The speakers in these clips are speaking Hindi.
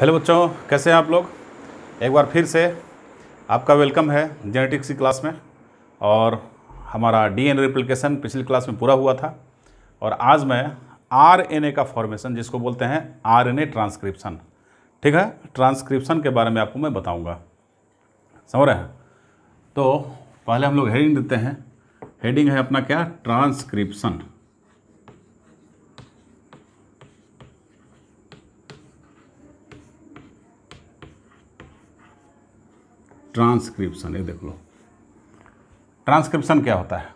हेलो बच्चों कैसे हैं आप लोग एक बार फिर से आपका वेलकम है जेनेटिक्स की क्लास में और हमारा डीएनए रिप्लिकेशन पिछली क्लास में पूरा हुआ था और आज मैं आरएनए का फॉर्मेशन जिसको बोलते हैं आरएनए ट्रांसक्रिप्शन ठीक है ट्रांसक्रिप्शन के बारे में आपको मैं बताऊंगा समझ रहे हैं तो पहले हम लोग हेडिंग देते हैं हेडिंग है अपना क्या ट्रांसक्रिप्सन ट्रांसक्रिप्शन ये देख लो ट्रांसक्रिप्शन क्या होता है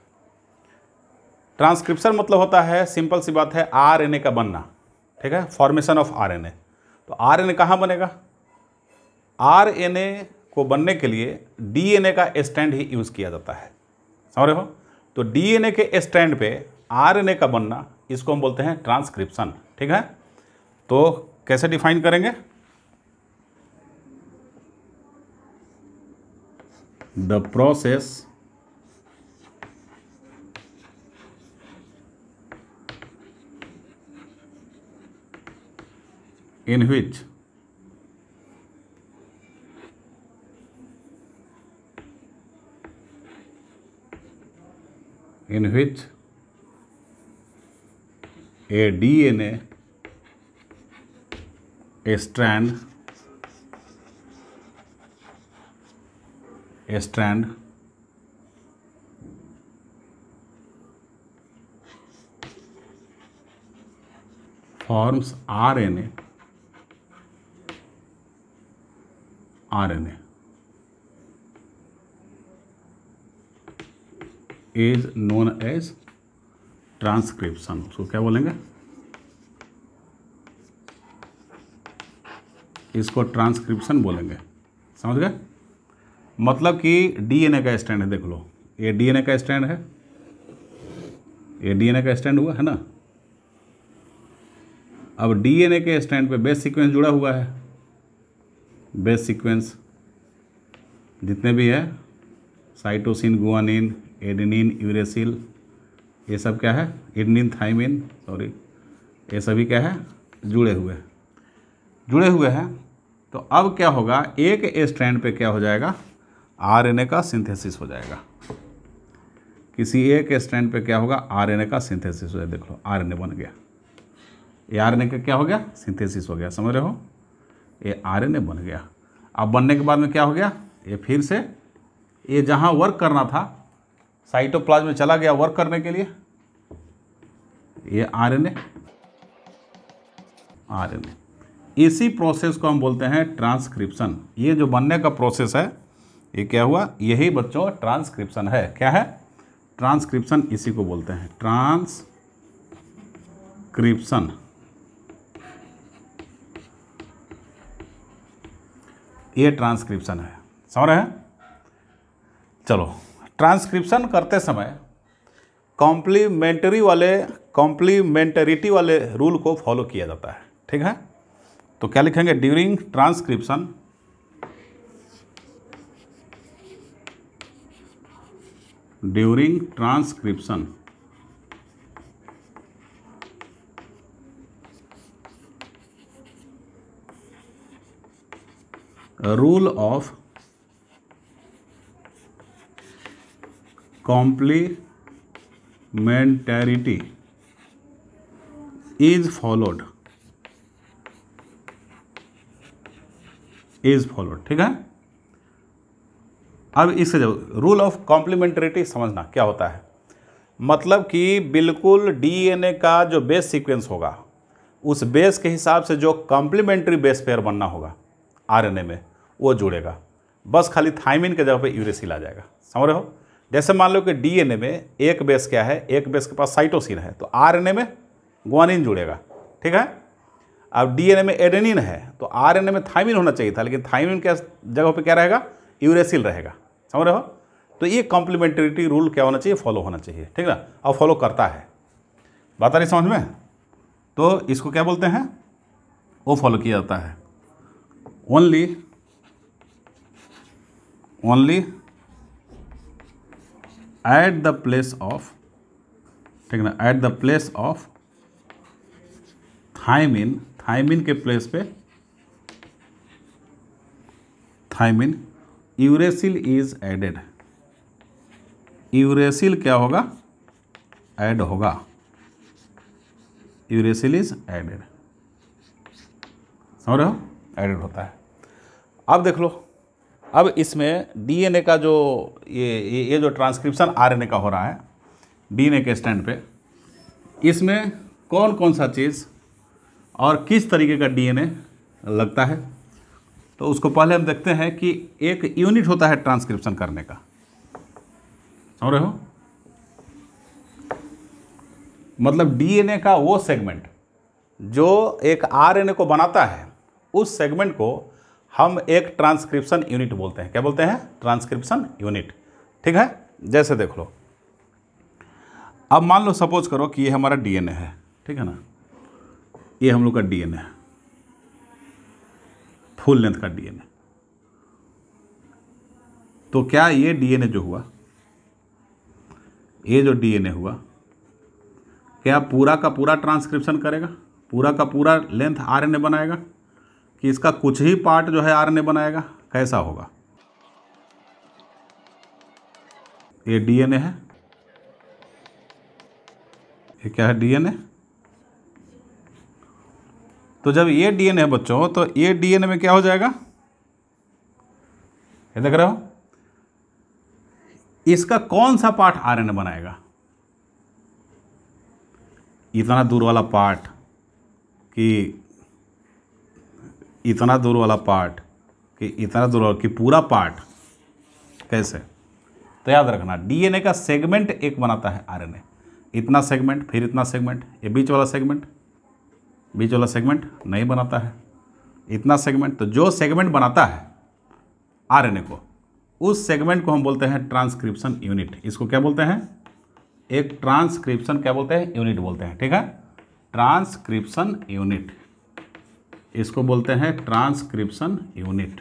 ट्रांसक्रिप्शन मतलब होता है सिंपल सी बात है आरएनए का बनना ठीक है फॉर्मेशन ऑफ आरएनए तो आरएनए कहाँ बनेगा आरएनए को बनने के लिए डीएनए का स्टैंड ही यूज़ किया जाता है समझ रहे हो तो डीएनए के स्टैंड पे आरएनए का बनना इसको हम बोलते हैं ट्रांसक्रिप्शन ठीक है तो कैसे डिफाइन करेंगे the process in which in which a DNA a strand strand forms R N A R N A is known as transcription उसको क्या बोलेंगे इसको ट्रांसक्रिप्शन बोलेंगे समझ गए मतलब कि डीएनए का स्टैंड है देख लो ये डीएनए का स्टैंड है ये डीएनए का स्टैंड हुआ है ना अब डीएनए के स्टैंड पे बेस सीक्वेंस जुड़ा हुआ है बेस सीक्वेंस जितने भी है साइटोसिन गुआनिन एडिनिन यूरेसिल ये सब क्या है एडनिन थाइमिन सॉरी ये सभी क्या है जुड़े हुए हैं जुड़े हुए हैं तो अब क्या होगा एक स्टैंड पे क्या हो जाएगा आरएनए का सिंथेसिस हो जाएगा किसी एक स्टैंड पे क्या होगा आरएनए का सिंथेसिस हो जाएगा देख लो आरएनए बन गया ये आरएनए का क्या हो गया सिंथेसिस हो गया समझ रहे हो ये आरएनए बन गया अब बनने के बाद में क्या हो गया ये फिर से ये जहाँ वर्क करना था साइटोप्लाज्म में चला गया वर्क करने के लिए ये आरएनए आरएनए इसी प्रोसेस को हम बोलते हैं ट्रांसक्रिप्शन ये जो बनने का प्रोसेस है ये क्या हुआ यही बच्चों ट्रांसक्रिप्शन है क्या है ट्रांसक्रिप्शन इसी को बोलते हैं ट्रांसक्रिप्शन ये ट्रांसक्रिप्शन है समझ रहे हैं चलो ट्रांसक्रिप्शन करते समय कॉम्प्लीमेंटरी वाले कॉम्प्लीमेंटरिटी वाले रूल को फॉलो किया जाता है ठीक है तो क्या लिखेंगे during transcription during transcription rule of complementarity is followed is followed ठीक है अब इससे जब रूल ऑफ कॉम्प्लीमेंट्रिटी समझना क्या होता है मतलब कि बिल्कुल डीएनए का जो बेस सीक्वेंस होगा उस बेस के हिसाब से जो कॉम्प्लीमेंट्री बेस पेयर बनना होगा आरएनए में वो जुड़ेगा बस खाली थाइमिन के जगह पे यूरेसिल आ जाएगा समझ रहे हो जैसे मान लो कि डीएनए में एक बेस क्या है एक बेस के पास साइटोसिन है तो आर में ग्वानिन जुड़ेगा ठीक है अब डी में एडेनिन है तो आर में थाइमिन होना चाहिए था लेकिन थाइमिन क्या जगह पर क्या रहेगा यूरेसिल रहेगा समझ रहे हो तो ये कॉम्प्लीमेंटेरिटी रूल क्या होना चाहिए फॉलो होना चाहिए ठीक ना और फॉलो करता है बात आ रही समझ में तो इसको क्या बोलते हैं वो फॉलो किया जाता है only only at the place of ठीक ना at the place of thymine thymine के प्लेस पे thymine uracil is added uracil क्या होगा ऐड होगा यूरेसिल इज एडेड समझ रहे हो एडेड होता है अब देख लो अब इसमें डीएनए का जो ये ये जो ट्रांसक्रिप्शन आरएनए का हो रहा है डीएनए के स्टैंड पे इसमें कौन कौन सा चीज़ और किस तरीके का डीएनए लगता है तो उसको पहले हम देखते हैं कि एक यूनिट होता है ट्रांसक्रिप्शन करने का समझ रहे हो मतलब डीएनए का वो सेगमेंट जो एक आरएनए को बनाता है उस सेगमेंट को हम एक ट्रांसक्रिप्शन यूनिट बोलते हैं क्या बोलते हैं ट्रांसक्रिप्शन यूनिट ठीक है जैसे देख लो अब मान लो सपोज करो कि ये हमारा डीएनए है ठीक है ना ये हम लोग का डीएनए है फुल लेंथ का डीएनए तो क्या ये डीएनए जो हुआ ये जो डीएनए हुआ क्या पूरा का पूरा ट्रांसक्रिप्शन करेगा पूरा का पूरा लेंथ आरएनए बनाएगा कि इसका कुछ ही पार्ट जो है आरएनए बनाएगा कैसा होगा ये डीएनए है ये क्या है डीएनए तो जब ये डी है बच्चों तो ये डी में क्या हो जाएगा ये देख रहे हो इसका कौन सा पार्ट आरएनए बनाएगा इतना दूर वाला पार्ट कि इतना दूर वाला पार्ट कि इतना दूर वाला कि पूरा पार्ट कैसे तो याद रखना डीएनए का सेगमेंट एक बनाता है आरएनए इतना सेगमेंट फिर इतना सेगमेंट ये बीच वाला सेगमेंट बीच वाला सेगमेंट नहीं बनाता है इतना सेगमेंट तो जो सेगमेंट बनाता है आरएनए को उस सेगमेंट को हम बोलते हैं ट्रांसक्रिप्शन यूनिट इसको क्या बोलते हैं एक ट्रांसक्रिप्शन क्या बोलते हैं यूनिट बोलते हैं ठीक है ट्रांसक्रिप्शन यूनिट इसको बोलते हैं ट्रांसक्रिप्शन यूनिट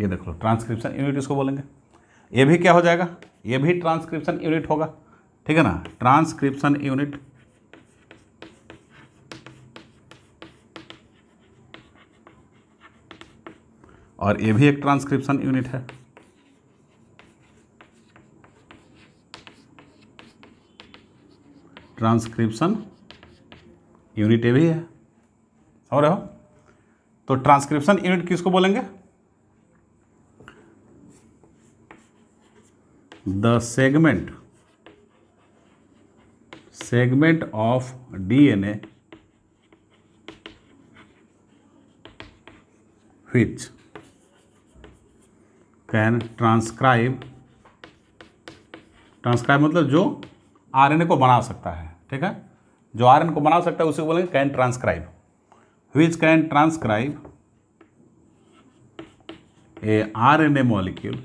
ये देख लो ट्रांसक्रिप्शन यूनिट इसको बोलेंगे ये भी क्या हो जाएगा ये भी ट्रांसक्रिप्शन यूनिट होगा ठीक है ना ट्रांसक्रिप्शन यूनिट और ये भी एक ट्रांसक्रिप्शन यूनिट है ट्रांसक्रिप्शन यूनिट ये भी है और हो तो ट्रांसक्रिप्शन यूनिट किसको बोलेंगे the segment segment of DNA which can transcribe transcribe मतलब जो आरएनए को बना सकता है ठीक है जो आरएनए को बना सकता है उसे बोलेंगे can transcribe which can transcribe a RNA molecule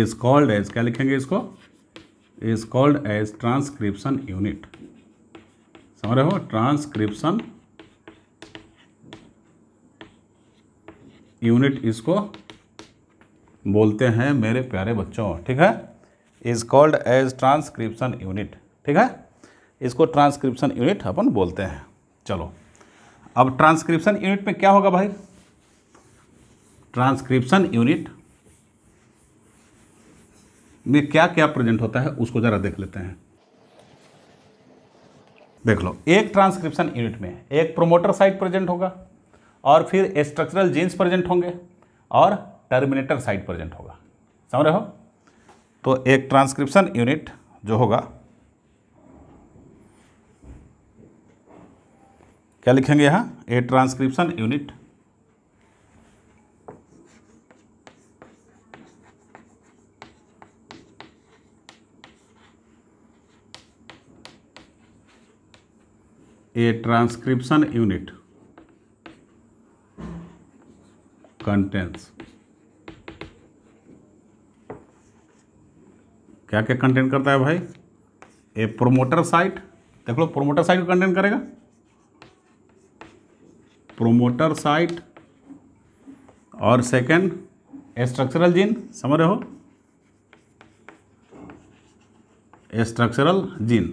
is called as क्या लिखेंगे इसको is called as transcription unit समझ रहे हो ट्रांसक्रिप्शन यूनिट इसको बोलते हैं मेरे प्यारे बच्चों ठीक है is called as transcription unit ठीक है इसको ट्रांसक्रिप्शन यूनिट अपन बोलते हैं चलो अब ट्रांसक्रिप्शन यूनिट में क्या होगा भाई ट्रांसक्रिप्शन यूनिट में क्या क्या प्रेजेंट होता है उसको ज़रा देख लेते हैं देख लो एक ट्रांसक्रिप्शन यूनिट में एक प्रोमोटर साइट प्रेजेंट होगा और फिर स्ट्रक्चरल जीन्स प्रेजेंट होंगे और टर्मिनेटर साइट प्रजेंट होगा समझ रहे हो तो एक ट्रांसक्रिप्शन यूनिट जो होगा क्या लिखेंगे यहां a transcription unit a transcription unit contents क्या क्या कंटेंट करता है भाई ए प्रोमोटर साइट देख लो प्रोमोटर साइट को कंटेंट करेगा प्रोमोटर साइट और सेकेंड स्ट्रक्चरल जीन समझ रहे हो structural gene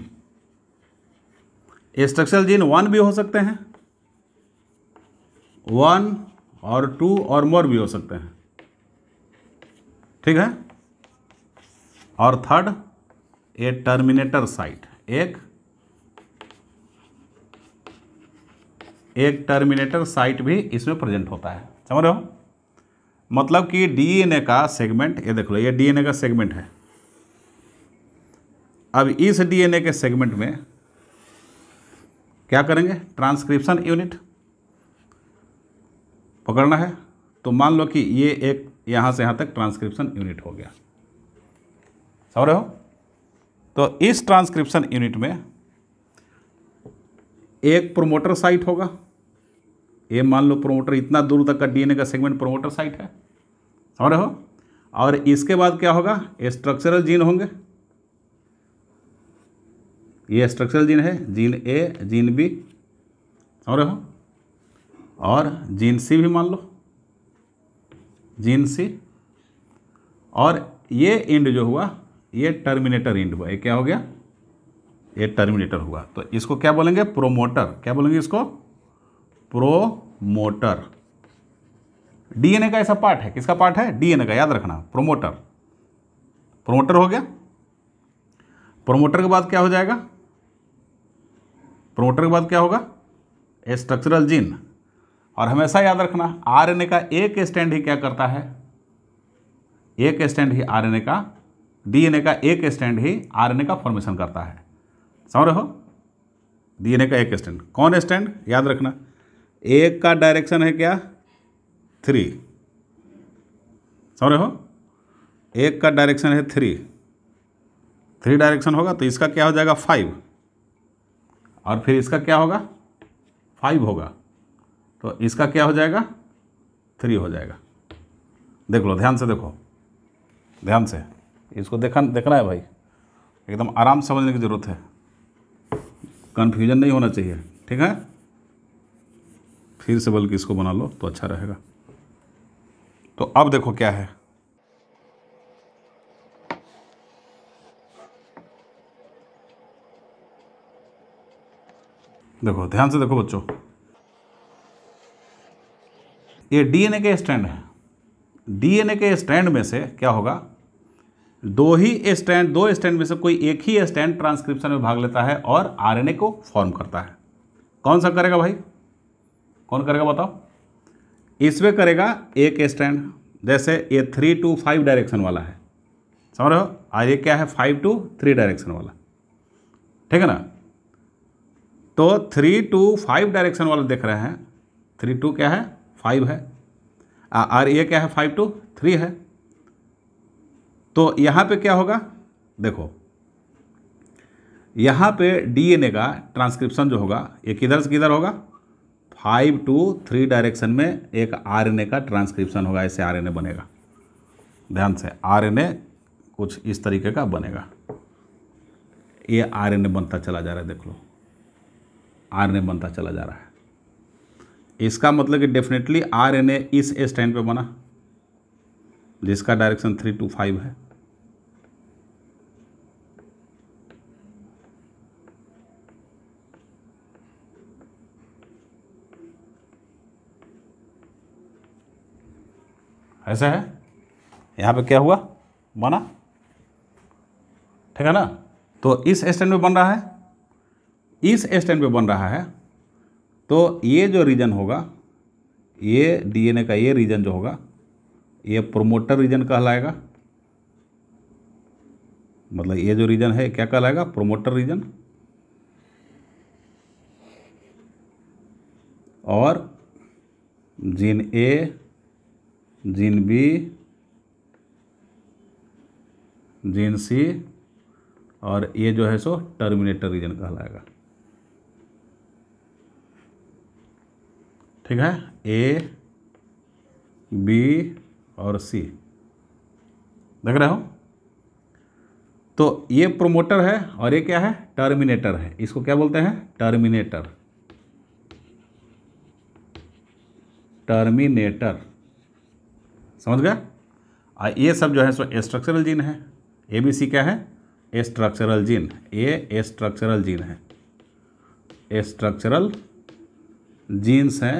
structural gene one भी हो सकते हैं वन और टू और मोर भी हो सकते हैं ठीक है और थर्ड ए टर्मिनेटर साइट एक एक टर्मिनेटर साइट भी इसमें प्रेजेंट होता है समझ रहे हो मतलब कि डीएनए का सेगमेंट ये देख लो ये डीएनए का सेगमेंट है अब इस डीएनए के सेगमेंट में क्या करेंगे ट्रांसक्रिप्शन यूनिट पकड़ना है तो मान लो कि ये एक यहाँ से यहाँ तक ट्रांसक्रिप्शन यूनिट हो गया समझ रहे हो तो इस ट्रांसक्रिप्शन यूनिट में एक प्रोमोटर साइट होगा ये मान लो प्रोमोटर इतना दूर तक का डीएनए का सेगमेंट प्रोमोटर साइट है समझ रहे हो और इसके बाद क्या होगा ये स्ट्रक्चरल जीन होंगे ये स्ट्रक्चरल जीन है जीन ए जीन बी समझ रहे हो और जीन सी भी मान लो जीन सी और ये इंड जो हुआ ये टर्मिनेटर इंड हुआ ये क्या हो गया ये टर्मिनेटर हुआ तो इसको क्या बोलेंगे प्रोमोटर क्या बोलेंगे इसको प्रोमोटर डीएनए का ऐसा पार्ट है किसका पार्ट है डीएनए का याद रखना प्रोमोटर प्रोमोटर हो गया प्रोमोटर के बाद क्या हो जाएगा प्रोमोटर के बाद क्या होगा स्ट्रक्चरल जीन और हमेशा याद रखना आरएनए का एक स्टैंड ही क्या करता है एक स्टैंड ही आरएनए का डीएनए का एक स्टैंड ही आरएनए का फॉर्मेशन करता है समझ रहे हो डीएनए का एक स्टैंड कौन स्टैंड याद रखना एक का डायरेक्शन है क्या थ्री समझ रहे हो एक का डायरेक्शन है थ्री थ्री डायरेक्शन होगा तो इसका क्या हो जाएगा फाइव और फिर इसका क्या होगा फाइव होगा तो इसका क्या हो जाएगा थ्री हो जाएगा देख लो ध्यान से देखो ध्यान से इसको देखा देखना है भाई एकदम आराम समझने की ज़रूरत है कन्फ्यूजन नहीं होना चाहिए ठीक है फिर से बल्कि इसको बना लो तो अच्छा रहेगा तो अब देखो क्या है देखो ध्यान से देखो बच्चों ये डीएनए के स्टैंड है डीएनए के स्टैंड में से क्या होगा दो ही स्टैंड दो स्टैंड में से कोई एक ही स्टैंड ट्रांसक्रिप्शन में भाग लेता है और आरएनए को फॉर्म करता है कौन सा करेगा भाई कौन करेगा बताओ इसमें करेगा एक स्टैंड जैसे ये थ्री टू फाइव डायरेक्शन वाला है समझ रहे हो और ये क्या है फाइव टू थ्री डायरेक्शन वाला ठीक है ना तो थ्री टू फाइव डायरेक्शन वाला देख रहे हैं थ्री टू क्या है फाइव है और ये क्या है फाइव टू थ्री है तो यहाँ पे क्या होगा देखो यहाँ पे डीएनए का ट्रांसक्रिप्शन जो होगा ये किधर से किधर होगा फाइव टू थ्री डायरेक्शन में एक आरएनए का ट्रांसक्रिप्शन होगा ऐसे आरएनए बनेगा ध्यान से आरएनए कुछ इस तरीके का बनेगा ये आरएनए बनता चला जा रहा है देख लो आरएनए बनता चला जा रहा है इसका मतलब कि डेफिनेटली आर एन ए इस स्टैंड पे बना जिसका डायरेक्शन थ्री टू फाइव है ऐसा है यहां पे क्या हुआ बना ठीक है ना तो इस स्टैंड पे बन रहा है इस स्टैंड पे बन रहा है तो ये जो रीजन होगा ये डीएनए का ये रीजन जो होगा ये प्रोमोटर रीजन कहलाएगा मतलब ये जो रीजन है क्या कहलाएगा प्रोमोटर रीजन और gene A gene B gene C और ये जो है सो टर्मिनेटर रीजन कहलाएगा ठीक है ए बी और सी देख रहे हो तो ये प्रोमोटर है और ये क्या है टर्मिनेटर है इसको क्या बोलते हैं टर्मिनेटर टर्मिनेटर समझ गया और ये सब जो है सो स्ट्रक्चरल जीन है ए बी सी क्या है structural gene A structural gene है स्ट्रक्चरल जीन्स हैं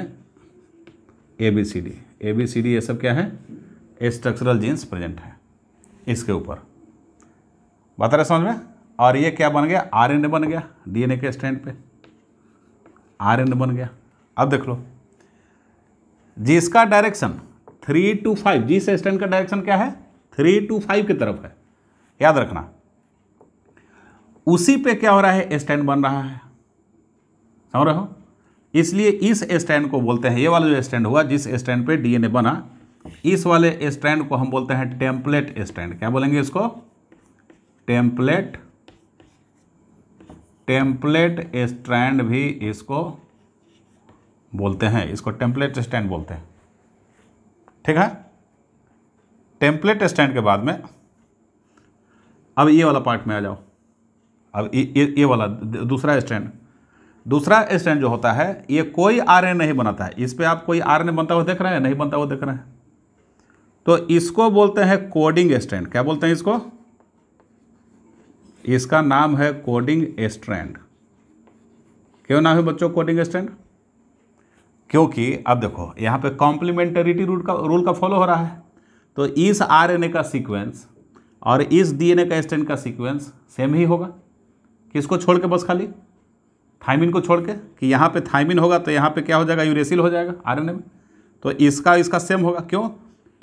A B C D A B C D ये सब क्या है स्ट्रक्चरल जीन्स प्रेजेंट है इसके ऊपर बात रहे समझ में और ये क्या बन गया आर एन बन गया डीएनए के स्टैंड पे आर एन बन गया अब देख लो जिसका डायरेक्शन थ्री टू फाइव जी से स्टैंड का डायरेक्शन क्या है थ्री टू फाइव की तरफ है याद रखना उसी पे क्या हो रहा है स्टैंड बन रहा है समझ रहे हो इसलिए इस स्टैंड को बोलते हैं ये वाला जो स्टैंड हुआ जिस स्टैंड पे डीएनए बना इस वाले स्टैंड को हम बोलते हैं टेम्पलेट स्टैंड क्या बोलेंगे इसको टेम्पलेट टेम्पलेट स्टैंड भी इसको बोलते हैं इसको टेम्पलेट स्टैंड बोलते हैं ठीक है टेम्पलेट स्टैंड के बाद में अब ये वाला पार्ट में आ जाओ अब ये ये वाला दूसरा स्टैंड दूसरा स्टैंड जो होता है ये कोई आर नहीं बनाता है इस पर आप कोई आर बनता हुआ देख रहे हैं नहीं बनता हुआ देख रहे हैं तो इसको बोलते हैं कोडिंग स्टैंड क्या बोलते हैं इसको इसका नाम है कोडिंग स्ट्रैंड क्यों नाम है बच्चों कोडिंग स्टैंड क्योंकि अब देखो यहां पे कॉम्प्लीमेंटेरिटी रूल का रूल का फॉलो हो रहा है तो इस आरएनए का सीक्वेंस और इस डीएनए का स्टैंड का सीक्वेंस सेम ही होगा किसको छोड़ के बस खाली थाइमिन को छोड़ के कि यहाँ पे थाइमिन होगा तो यहाँ पे क्या हो जाएगा यूरेसिल हो जाएगा आरएनए में तो इसका इसका सेम होगा क्यों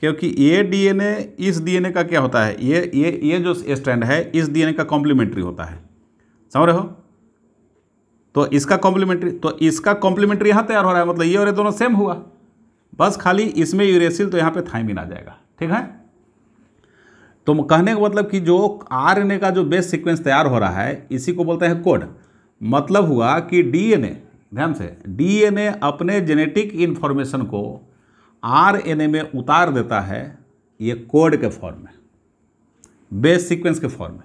क्योंकि ये डीएनए इस डीएनए का क्या होता है ये ये ये जो स्टैंड है इस डीएनए का कॉम्प्लीमेंट्री होता है समझ रहे हो तो इसका कॉम्प्लीमेंट्री तो इसका कॉम्प्लीमेंट्री यहाँ तैयार हो रहा है मतलब ये और ये दोनों सेम हुआ बस खाली इसमें यूरेसिल तो यहाँ पर थाइमिन आ जाएगा ठीक है तो कहने का मतलब कि जो आर का जो बेस्ट सिक्वेंस तैयार हो रहा है इसी को बोलते हैं कोड मतलब हुआ कि डीएनए ध्यान से डीएनए अपने जेनेटिक इन्फॉर्मेशन को आरएनए में उतार देता है ये कोड के फॉर्म में बेस सीक्वेंस के फॉर्म में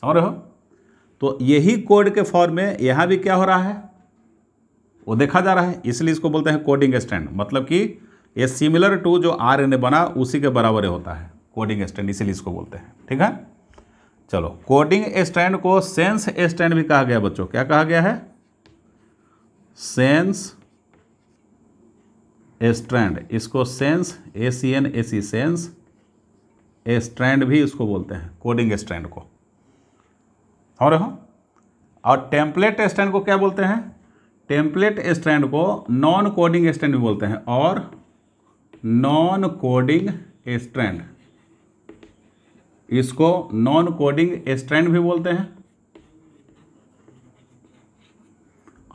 समझ रहे हो तो यही कोड के फॉर्म में यहाँ भी क्या हो रहा है वो देखा जा रहा है इसलिए इसको बोलते हैं कोडिंग स्टैंड मतलब कि ये सिमिलर टू जो आरएनए बना उसी के बराबर होता है कोडिंग स्टैंड इसीलिए इसको बोलते हैं ठीक है चलो कोडिंग स्टैंड को सेंस स्टैंड भी कहा गया बच्चों क्या कहा गया है सेंस स्ट्रैंड इसको sense A C N A C sense strand भी इसको बोलते हैं कोडिंग स्टैंड को हो रहे हो और टेम्पलेट स्टैंड को क्या बोलते हैं टेम्पलेट स्टैंड को नॉन कोडिंग स्टैंड भी बोलते हैं और नॉन कोडिंग स्टैंड इसको नॉन कोडिंग स्ट्रैंड भी बोलते हैं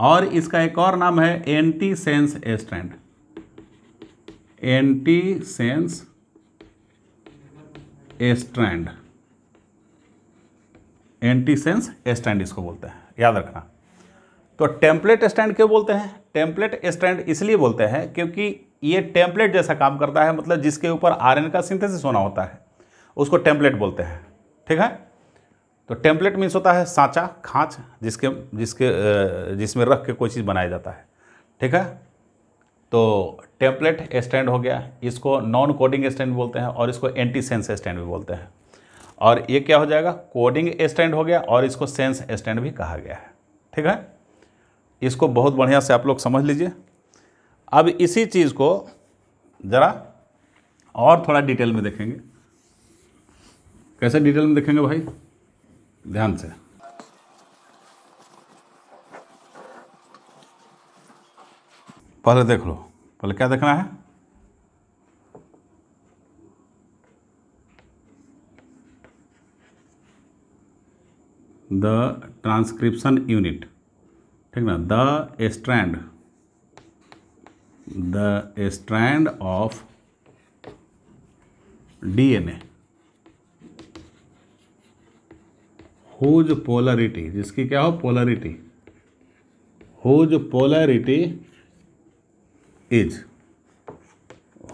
और इसका एक और नाम है antisense strand antisense strand antisense strand इसको बोलते हैं याद रखना तो टेम्पलेट स्टैंड क्यों बोलते हैं टेम्पलेट स्टैंड इसलिए बोलते हैं क्योंकि ये टेम्पलेट जैसा काम करता है मतलब जिसके ऊपर आरएन का सिंथेसिस होना होता है उसको टेम्पलेट बोलते हैं ठीक है तो टेम्पलेट मीन्स होता है सांचा खाँच जिसके जिसके जिसमें रख के कोई चीज़ बनाया जाता है ठीक है तो टेम्पलेट स्टैंड हो गया इसको नॉन कोडिंग स्टैंड बोलते हैं और इसको एंटी सेंस स्टैंड भी बोलते हैं और ये क्या हो जाएगा कोडिंग स्टैंड हो गया और इसको सेंस स्टैंड भी कहा गया है ठीक है इसको बहुत बढ़िया से आप लोग समझ लीजिए अब इसी चीज़ को ज़रा और थोड़ा डिटेल में देखेंगे कैसे डिटेल में देखेंगे भाई ध्यान से पहले देख लो पहले क्या देखना है द ट्रांसक्रिप्शन यूनिट ठीक ना the strand the strand of DNA whose polarity जिसकी क्या हो polarity whose polarity is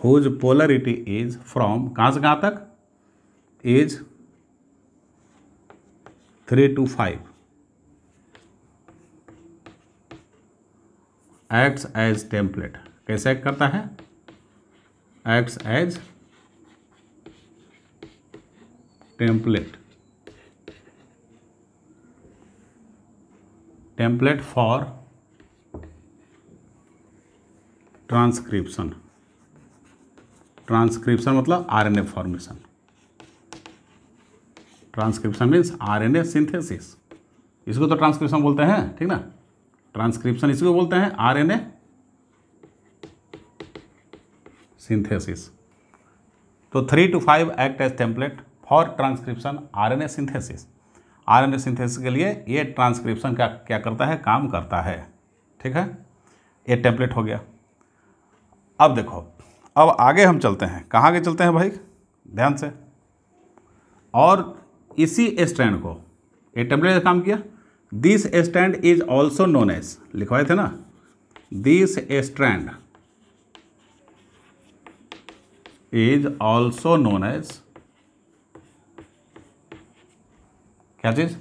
whose polarity is from कहां से कहां तक is three to five acts as template कैसे एक्ट करता है acts as template template for transcription transcription मतलब RNA formation transcription means RNA synthesis इसको तो ट्रांसक्रिप्शन बोलते हैं ठीक ना ट्रांसक्रिप्शन इसको बोलते हैं आरएनए सिंथेसिस तो three to five act as template for transcription RNA synthesis RNA synthesis के लिए ये ट्रांसक्रिप्शन का क्या करता है काम करता है ठीक है ये टेम्पलेट हो गया अब देखो अब आगे हम चलते हैं कहाँ आगे चलते हैं भाई ध्यान से और इसी स्टैंड को ये टेम्पलेट काम किया this strand is also known as लिखवाए थे ना this strand is also known as क्या चीज़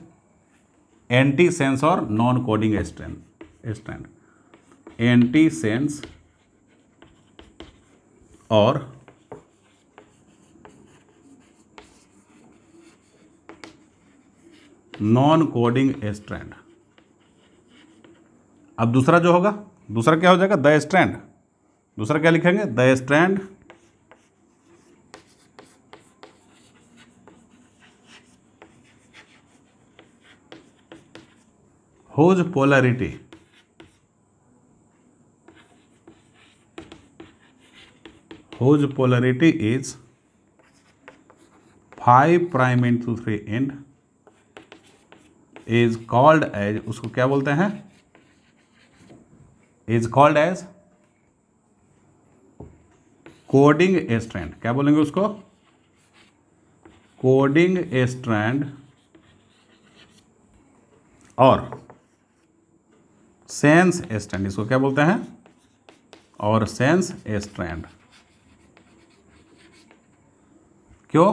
एंटी सेंस और non coding strength strand antisense और नॉन कोडिंग स्ट्रैंड अब दूसरा जो होगा दूसरा क्या हो जाएगा द स्ट्रैंड दूसरा क्या लिखेंगे the strand whose polarity whose polarity is five prime into three end is called as उसको क्या बोलते हैं is called as coding strand क्या बोलेंगे उसको कोडिंग स्ट्रैंड और सेंस स्ट्रैंड इसको क्या बोलते हैं और सेंस स्ट्रैंड क्यों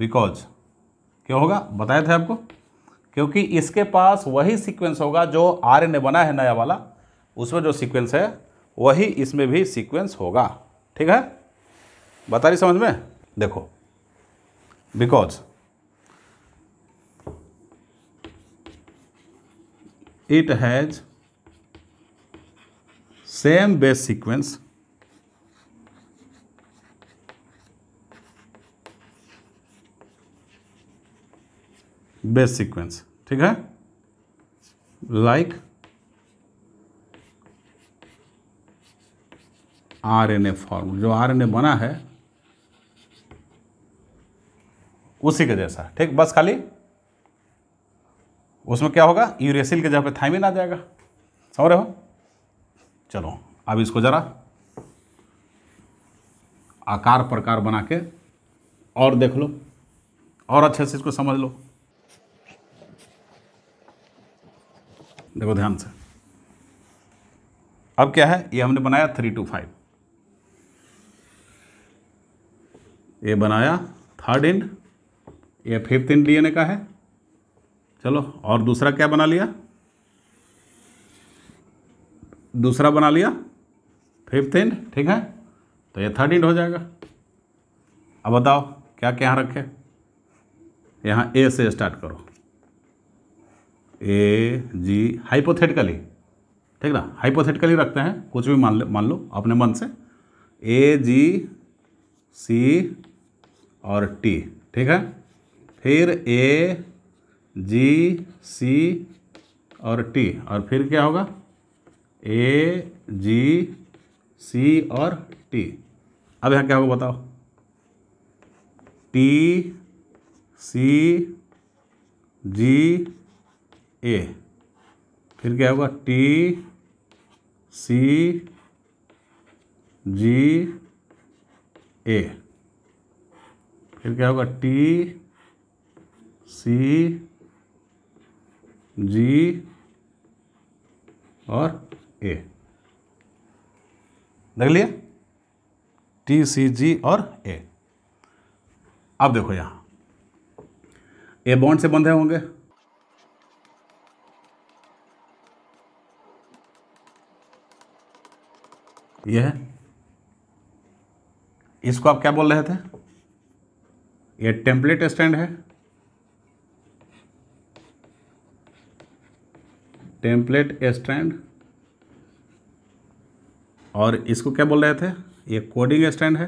बिकॉज क्या होगा बताया था आपको क्योंकि इसके पास वही सीक्वेंस होगा जो आर ने बना है नया वाला उसमें जो सीक्वेंस है वही इसमें भी सीक्वेंस होगा ठीक है बता रही समझ में देखो because it has same base sequence base sequence ठीक है लाइक आरएनए फॉर्म जो आरएनए बना है उसी के जैसा ठीक बस खाली उसमें क्या होगा यूरेसिल के जगह पे थाइमिन आ जाएगा समझ रहे हो चलो अब इसको ज़रा आकार प्रकार बना के और देख लो और अच्छे से इसको समझ लो देखो ध्यान से अब क्या है ये हमने बनाया थ्री टू फाइव ये बनाया थर्ड इंड ये फिफ्थ इंड लिए का है चलो और दूसरा क्या बना लिया दूसरा बना लिया फिफ्थ इंड ठीक है तो ये थर्ड इंड हो जाएगा अब बताओ क्या क्या यहाँ रखे यहाँ ए से स्टार्ट करो ए जी हाइपोथेटिकली ठीक ना हाइपोथेटिकली रखते हैं कुछ भी मान लो मान लो अपने मन से ए जी सी और टी ठीक है फिर ए जी सी और टी और फिर क्या होगा ए जी सी और टी अब यहाँ क्या होगा बताओ टी सी जी ए फिर क्या होगा टी सी जी ए फिर क्या होगा टी सी जी और ए देख लिया टी सी जी और ए अब देखो यहां ए बॉन्ड से बंधे होंगे यह है इसको आप क्या बोल रहे थे ये टेम्पलेट स्टैंड है टेम्पलेट स्टैंड और इसको क्या बोल रहे थे ये कोडिंग स्टैंड है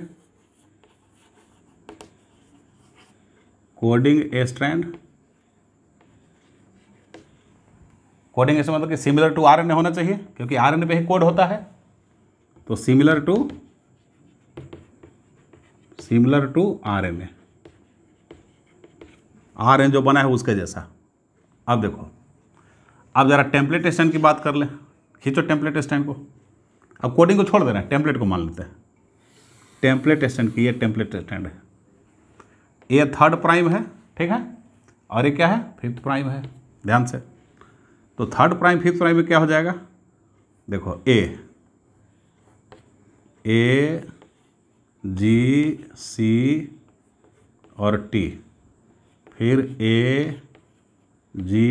कोडिंग स्टैंड कोडिंग स्टैंड मतलब कि सिमिलर टू आरएनए होना चाहिए क्योंकि आर पे ही कोड होता है तो similar to similar to R N A R N जो बना है उसके जैसा अब देखो अब ज़रा टेम्पलेट स्टैंड की बात कर ले खींचो टेम्पलेट स्टैंड को अब कोडिंग को तो छोड़ देना टेम्पलेट को मान लेते हैं टेम्पलेट स्टैंड की ये टेम्पलेट स्टैंड है ये थर्ड प्राइम है ठीक है और ये क्या है फिफ्थ प्राइम है ध्यान से तो थर्ड प्राइम फिफ्थ प्राइम में क्या हो जाएगा देखो ए ए जी सी और टी फिर ए जी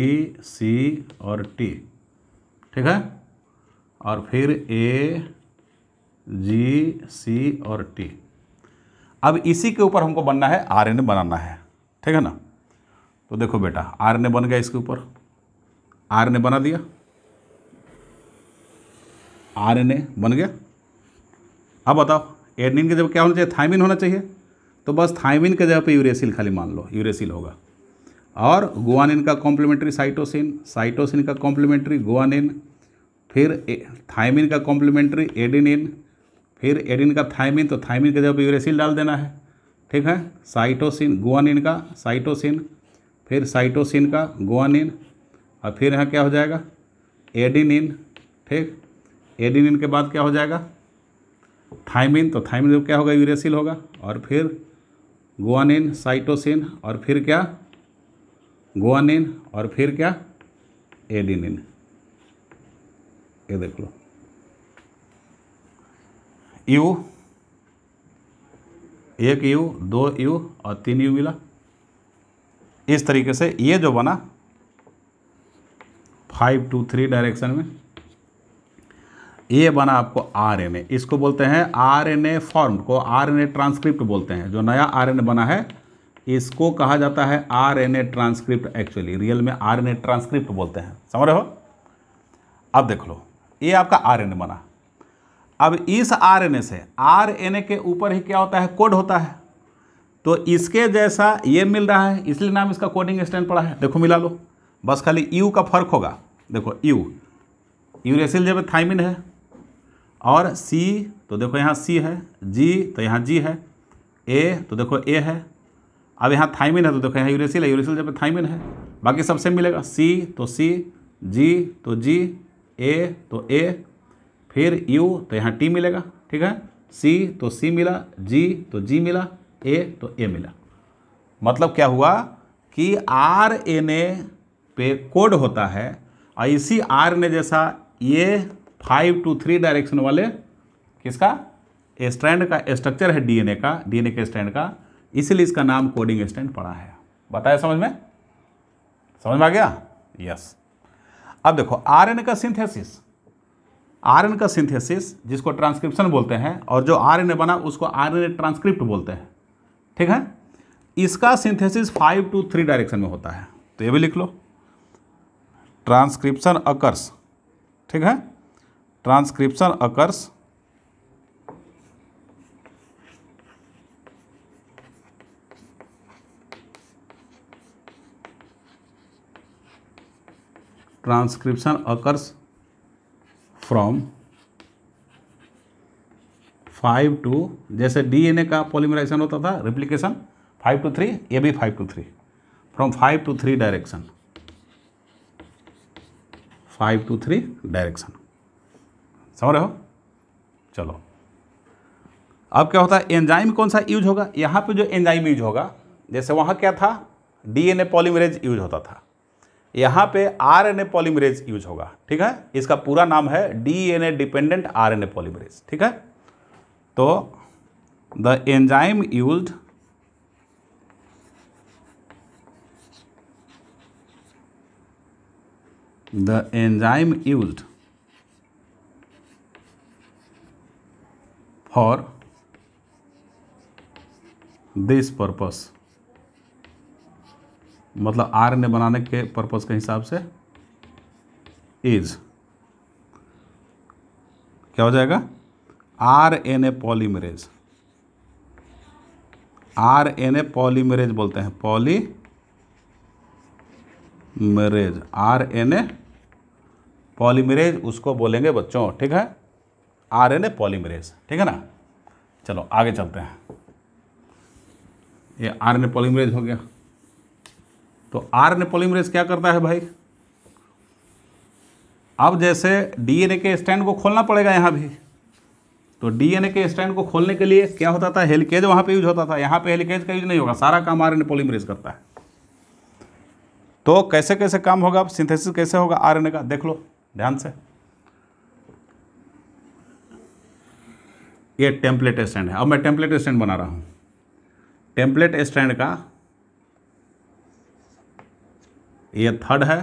सी और टी ठीक है और फिर ए जी सी और टी अब इसी के ऊपर हमको बनना है आरएनए बनाना है ठीक है ना तो देखो बेटा आरएनए बन गया इसके ऊपर आरएनए बना दिया आरएनए बन गया अब बताओ एडनिन के जब क्या होना चाहिए थाइमिन होना चाहिए तो बस थाइमिन के जगह पे यूरेसिल खाली मान लो यूरेसिल होगा और गुआनिन का कॉम्प्लीमेंट्री साइटोसिन साइटोसिन का कॉम्प्लीमेंट्री गुआनिन फिर थायमिन का कॉम्प्लीमेंट्री एडिनिन फिर एडिन का थायमिन तो थायमिन जगह पर यूरेसिल डाल देना है ठीक है साइटोसिन गुआनिन का साइटोसिन फिर साइटोसिन का गुआनिन और फिर यहाँ क्या हो जाएगा एडिनिन ठीक एडिनिन के बाद क्या हो जाएगा थायमिन तो थायमिन जब क्या होगा यूरेसिल होगा और फिर गुआनिन साइटोसिन और फिर क्या गुआनिन और फिर क्या एडिनिन ये देख लो यू एक यू दो यू और तीन यू मिला इस तरीके से ये जो बना फाइव टू थ्री डायरेक्शन में ये बना आपको आरएनए इसको बोलते हैं आरएनए फॉर्म को आरएनए ट्रांसक्रिप्ट बोलते हैं जो नया आरएनए बना है इसको कहा जाता है आरएनए ट्रांसक्रिप्ट एक्चुअली रियल में आरएनए ट्रांसक्रिप्ट बोलते हैं समझ रहे हो अब देख लो ये आपका आरएनए बना अब इस आरएनए से आरएनए के ऊपर ही क्या होता है कोड होता है तो इसके जैसा ये मिल रहा है इसलिए नाम इसका कोडिंग स्टैंड पड़ा है देखो मिला लो बस खाली यू का फर्क होगा देखो यू यूरेसिल जब थाइमिन है और सी तो देखो यहाँ सी है जी तो यहाँ जी है ए तो देखो ए है अब यहाँ थाइमिन है तो देखो यहाँ यूरेसिल है यूरेसिल जब थाइमिन है बाकी सबसे मिलेगा सी तो सी जी तो जी ए तो ए फिर यू तो यहाँ टी मिलेगा ठीक है सी तो सी मिला जी तो जी मिला ए तो ए मिला मतलब क्या हुआ कि आर एन ए पे कोड होता है और इसी आर ने जैसा ये फाइव टू थ्री डायरेक्शन वाले किसका स्ट्रैंड का स्ट्रक्चर है डीएनए का डीएनए के स्ट्रैंड का इसलिए इसका नाम कोडिंग स्टैंड पड़ा है बताया समझ में समझ में आ गया यस अब देखो आरएनए का सिंथेसिस आरएन का सिंथेसिस जिसको ट्रांसक्रिप्शन बोलते हैं और जो आरएनए बना उसको आरएनए ट्रांसक्रिप्ट बोलते हैं ठीक है इसका synthesis five to three direction में होता है तो ये भी लिख लो ट्रांसक्रिप्शन अकर्स ठीक है transcription occurs transcription occurs from five to जैसे डीएनए का पॉलीमराइजेशन होता था रिप्लिकेशन फाइव टू थ्री ये भी five to three from five to three direction five to three direction समझ रहे हो चलो अब क्या होता है एंजाइम कौन सा यूज होगा यहाँ पे जो एंजाइम यूज होगा जैसे वहाँ क्या था डीएनए पॉलीमरेज यूज होता था यहाँ पे आरएनए पॉलीमरेज यूज होगा ठीक है इसका पूरा नाम है डीएनए डिपेंडेंट आरएनए पॉलीमरेज ठीक है तो the enzyme used the enzyme use for this purpose मतलब आर ने बनाने के पर्पज़ के हिसाब से इज क्या हो जाएगा R N A polymerase R N A polymerase बोलते हैं polymerase R N A polymerase उसको बोलेंगे बच्चों ठीक है आर एन ए पॉलीमरेज ठीक है ना चलो आगे चलते हैं ये आर एन ए पॉलीमरेज हो गया तो आर ने पोलीमरेज क्या करता है भाई अब जैसे डीएनए के स्टैंड को खोलना पड़ेगा यहां भी तो डीएनए के स्टैंड को खोलने के लिए क्या होता था हेलिकेज वहां पे यूज होता था यहां पे हेलिकेज का यूज नहीं होगा सारा काम आर पोलीमरेज करता है तो कैसे कैसे काम होगा सिंथेसिस कैसे होगा आर का देख लो ध्यान से ये टेम्पलेट स्टैंड है अब मैं टेम्पलेट स्टैंड बना रहा हूं टेम्पलेट स्टैंड का ये थर्ड है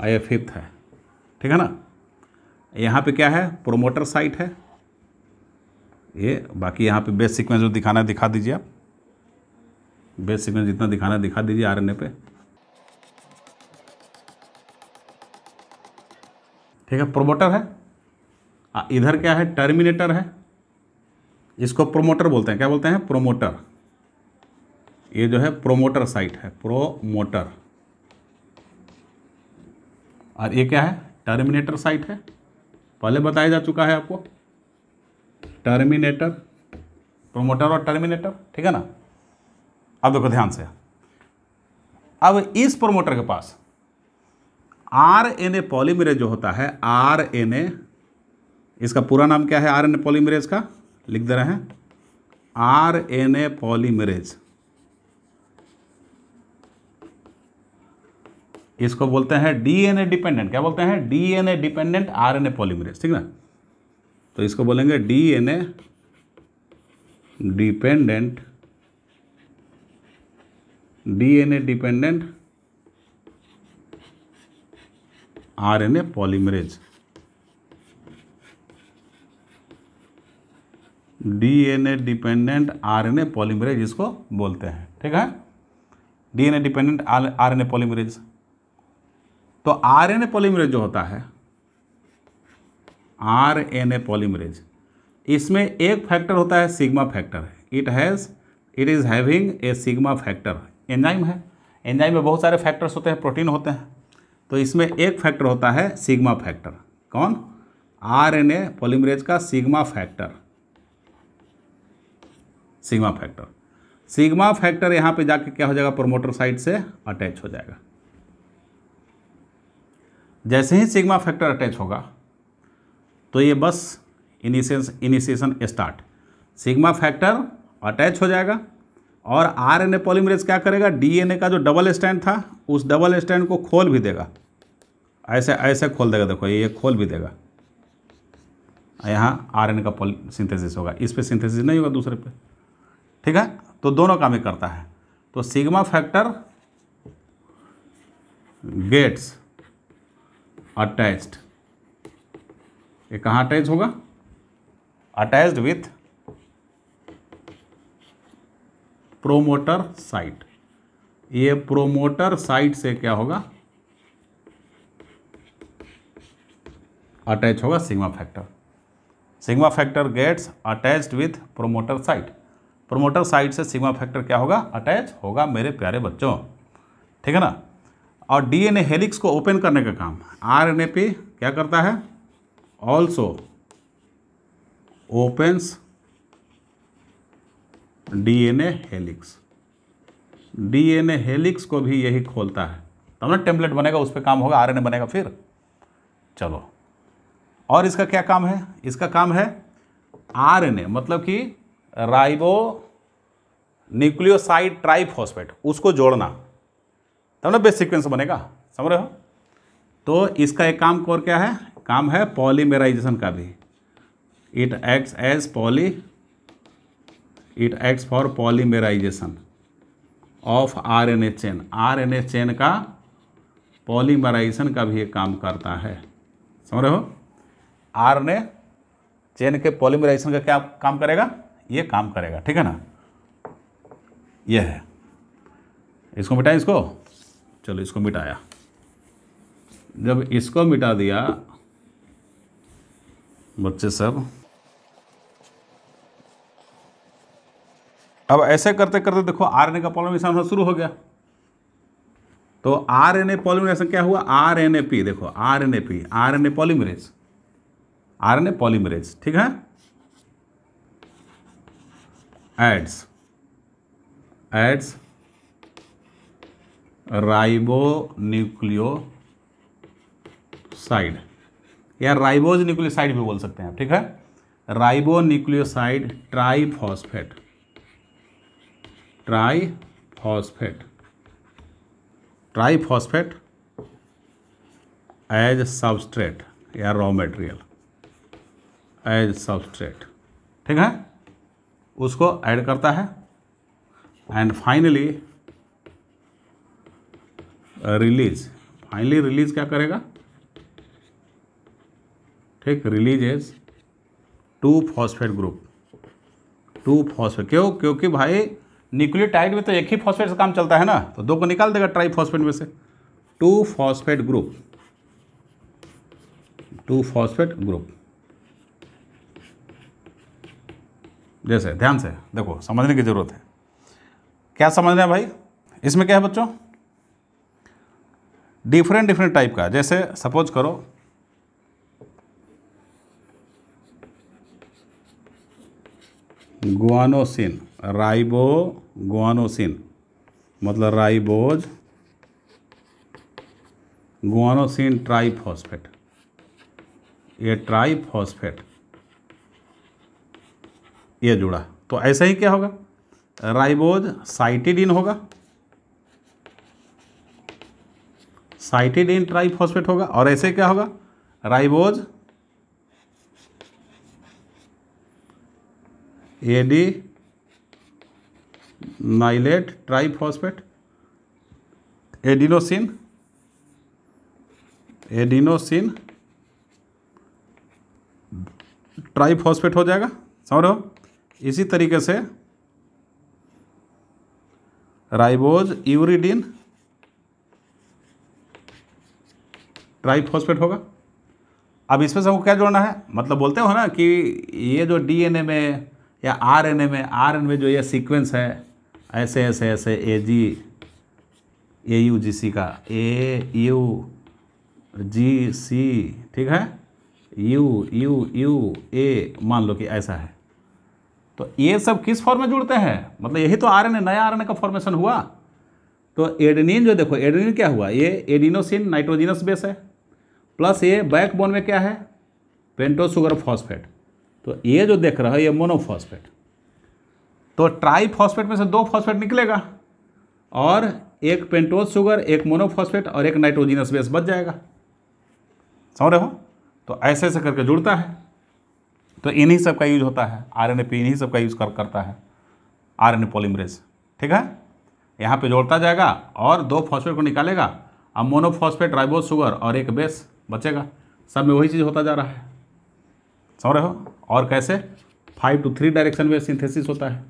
और ये फिफ्थ है ठीक है ना यहाँ पे क्या है प्रोमोटर साइट है ये बाकी यहाँ पे बेस सीक्वेंस जो दिखाना है दिखा दीजिए आप बेस सीक्वेंस जितना दिखाना है दिखा दीजिए आरएनए पे ठीक है प्रोमोटर है आ, इधर क्या है टर्मिनेटर है इसको प्रोमोटर बोलते हैं क्या बोलते हैं प्रोमोटर ये जो है प्रोमोटर साइट है प्रोमोटर और ये क्या है टर्मिनेटर साइट है पहले बताया जा चुका है आपको टर्मिनेटर प्रोमोटर और टर्मिनेटर ठीक है ना अब देखो ध्यान से अब इस प्रोमोटर के पास आर एन ए पॉलीमरेज जो होता है आर एन ए इसका पूरा नाम क्या है आर एन ए पॉलीमरेज का लिख दे रहे हैं आर एन ए पॉलीमरेज इसको बोलते हैं डीएनए डिपेंडेंट क्या बोलते हैं डीएनए डिपेंडेंट आरएनए पॉलीमरेज ठीक ना तो इसको बोलेंगे DNA dependent DNA dependent RNA polymerase DNA dependent RNA polymerase इसको बोलते हैं ठीक है डीएनए डिपेंडेंट आरएनए पॉलीमरेज तो आरएनए पॉलीमरेज जो होता है आरएनए पॉलीमरेज इसमें एक फैक्टर होता है sigma factor it has it is having a sigma factor enzyme है एंजाइम में बहुत सारे फैक्टर्स होते हैं प्रोटीन होते हैं तो इसमें एक फैक्टर होता है सिग्मा फैक्टर कौन आरएनए पॉलीमरेज का sigma factor sigma factor sigma factor यहाँ पे जाके क्या हो जाएगा प्रोमोटर साइड से अटैच हो जाएगा जैसे ही सिग्मा फैक्टर अटैच होगा तो ये बस initiates initiation start sigma factor attach हो जाएगा और आर एन ए पॉलीमरेज क्या करेगा डीएनए का जो डबल स्टैंड था उस डबल स्टैंड को खोल भी देगा ऐसे ऐसे खोल देगा देखो ये खोल भी देगा यहाँ आर एन का पॉल सिंथेसिस होगा इस पर सिंथेसिस नहीं होगा दूसरे पे ठीक है तो दोनों काम ही करता है तो सिग्मा फैक्टर गेट्स अटैच्ड ये कहाँ अटैच होगा अटैच्ड विथ प्रोमोटर साइट ये प्रोमोटर साइट से क्या होगा अटैच होगा sigma factor sigma factor gets attached with promoter site promoter site से सिग्मा फैक्टर क्या होगा अटैच होगा मेरे प्यारे बच्चों ठीक है ना और डीएनए हेलिक्स को ओपन करने का काम आरएनए पे क्या करता है also opens DNA helix DNA helix को भी यही खोलता है तब ना टेम्पलेट बनेगा उस पर काम होगा आरएनए बनेगा फिर चलो और इसका क्या काम है इसका काम है आरएनए मतलब कि राइबो न्यूक्लियोसाइड ट्राइफॉस्फेट उसको जोड़ना तब ना बेस सिक्वेंस बनेगा समझ रहे हो तो इसका एक काम और क्या है काम है पॉलीमेराइजेशन का भी it act as poly it acts for polymerization of R N A chain R N A chain का पॉलीमराइजेशन का भी एक काम करता है समझ रहे हो आर ए चेन के पॉलीमराइजेशन का क्या काम करेगा ये काम करेगा ठीक है ना ये है इसको मिटाए इसको चलो इसको मिटाया जब इसको मिटा दिया बच्चे सब अब ऐसे करते करते देखो आर का पॉलिमेशन होना शुरू हो गया तो आर एन ए पॉलीमरेशन क्या हुआ आर एन ए पी देखो R N A P R N A polymerase R N A polymerase ठीक है एड्स एड्स राइबो न्यूक्लियोसाइड या राइबोज न्यूक्लियोसाइड भी बोल सकते हैं आप ठीक है ribonucleoside triphosphate triphosphate triphosphate as substrate या रॉ मटेरियल एज सबस्ट्रेट ठीक है उसको ऐड करता है and finally release finally release क्या करेगा ठीक release is two phosphate group two phosphate क्यों क्योंकि भाई न्यूक्लियोटाइड में तो एक ही फॉस्फेट से काम चलता है ना तो दो को निकाल देगा ट्राई फॉस्फेट में से two phosphate group two phosphate group जैसे ध्यान से देखो समझने की ज़रूरत है क्या समझ रहे हैं भाई इसमें क्या है बच्चों डिफरेंट डिफरेंट टाइप का जैसे सपोज करो गुआनोसिन राइबो गुआनोसिन मतलब राइबोज गुआनोसिन ट्राइफॉस्फेट ये ट्राइफॉस्फेट ये जुड़ा तो ऐसा ही क्या होगा राइबोज साइटिडिन होगा साइटेडेन ट्राइफॉस्फेट होगा और ऐसे क्या होगा ribose adenylate triphosphate adenosine adenosine triphosphate हो जाएगा समझ रहे हो इसी तरीके से राइबोज यूरिडिन फॉस्फेट होगा अब इसमें सबको क्या जोड़ना है मतलब बोलते हो ना कि ये जो डीएनए में या आरएनए में आरएनए में जो ये सीक्वेंस है ऐसे ऐसे ऐसे ए जी ए यू जी सी का ए यू जी सी ठीक है यू यू यू ए मान लो कि ऐसा है तो ये सब किस फॉर्म में जुड़ते हैं मतलब यही तो आरएनए नया आरएनए का फॉर्मेशन हुआ तो एडेनिन जो देखो एडेनिन क्या हुआ ये एडिनोसिन नाइट्रोजिनस बेस है प्लस ये बैकबोन में क्या है पेंटो शुगर फॉस्फेट तो ये जो देख रहा है ये मोनोफॉस्फेट तो ट्राई फॉस्फेट में से दो फॉस्फेट निकलेगा और एक पेंटोज शुगर एक मोनोफॉस्फेट और एक नाइट्रोजिनस बेस बच जाएगा समझ रहे हो तो ऐसे ऐसे करके जुड़ता है तो इन्हीं सब का यूज होता है आर एन इन्हीं सब का यूज कर करता है आर एन पोलिमरेज ठीक है यहाँ पे जोड़ता जाएगा और दो फॉस्फेट को निकालेगा अब मोनोफॉस्फेट राइबोज शुगर और एक बेस बचेगा सब में वही चीज़ होता जा रहा है समझ रहे हो और कैसे फाइव टू थ्री डायरेक्शन में सिंथेसिस होता है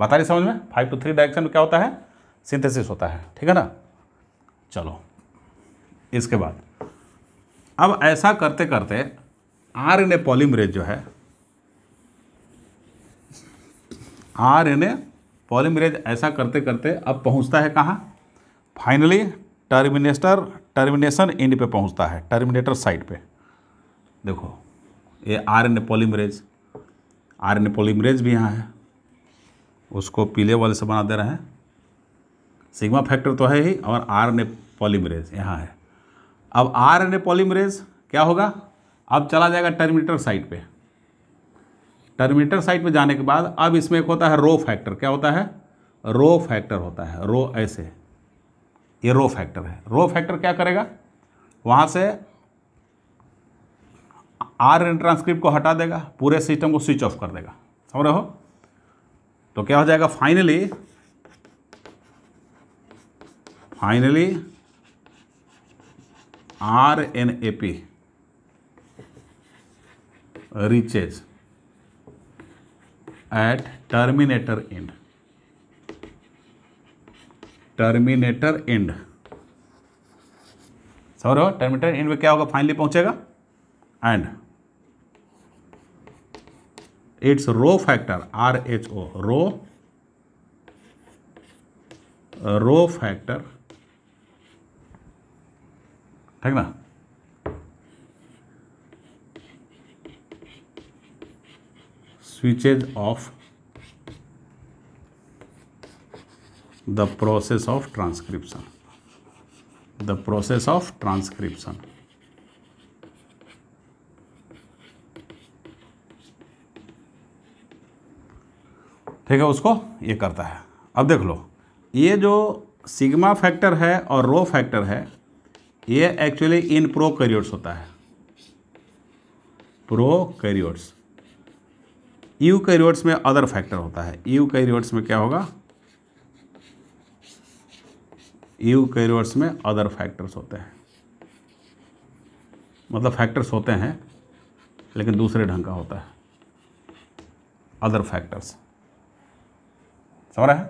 बता रही समझ में फाइव टू थ्री डायरेक्शन में क्या होता है सिंथेसिस होता है ठीक है ना चलो इसके बाद अब ऐसा करते करते आर एन ए पॉलीमरेज जो है आर एन ए पॉलीमरेज ऐसा करते करते अब पहुंचता है कहाँ फाइनली टर्मिनेस्टर टर्मिनेशन एंड पे पहुंचता है टर्मिनेटर साइड पे देखो ये R N polymerase R N polymerase भी यहाँ है उसको पीले वाले से बना दे रहे हैं सिग्मा फैक्टर तो है ही और आर एन पॉलीमरेज यहाँ है अब आर एन पॉलीमरेज क्या होगा अब चला जाएगा टर्मिनेटर साइड पे टर्मिनेटर साइड पे जाने के बाद अब इसमें एक होता है रो फैक्टर क्या होता है रो फैक्टर होता है रो ऐसे ये रो फैक्टर है रो फैक्टर क्या करेगा वहाँ से आर एन ट्रांसक्रिप्ट को हटा देगा पूरे सिस्टम को स्विच ऑफ कर देगा समझ रहे हो तो क्या हो जाएगा finally finally R N A P reaches at terminator end terminator end Saurabh हो टर्मिनेटर एंड में क्या होगा फाइनली पहुंचेगा and it's rho factor R H O rho rho factor ठीक ना switches off the process of transcription the process of transcription ठीक है उसको ये करता है अब देख लो ये जो सिग्मा फैक्टर है और रो फैक्टर है ये एक्चुअली इन प्रो कैरियोट्स होता है प्रो कैरियोट्स यू कैरियोट्स में अदर फैक्टर होता है यू कैरियोट्स में क्या होगा यू कैरियर्स में अदर फैक्टर्स होते हैं मतलब फैक्टर्स होते हैं लेकिन दूसरे ढंग का होता है अदर फैक्टर्स समझ रहे हैं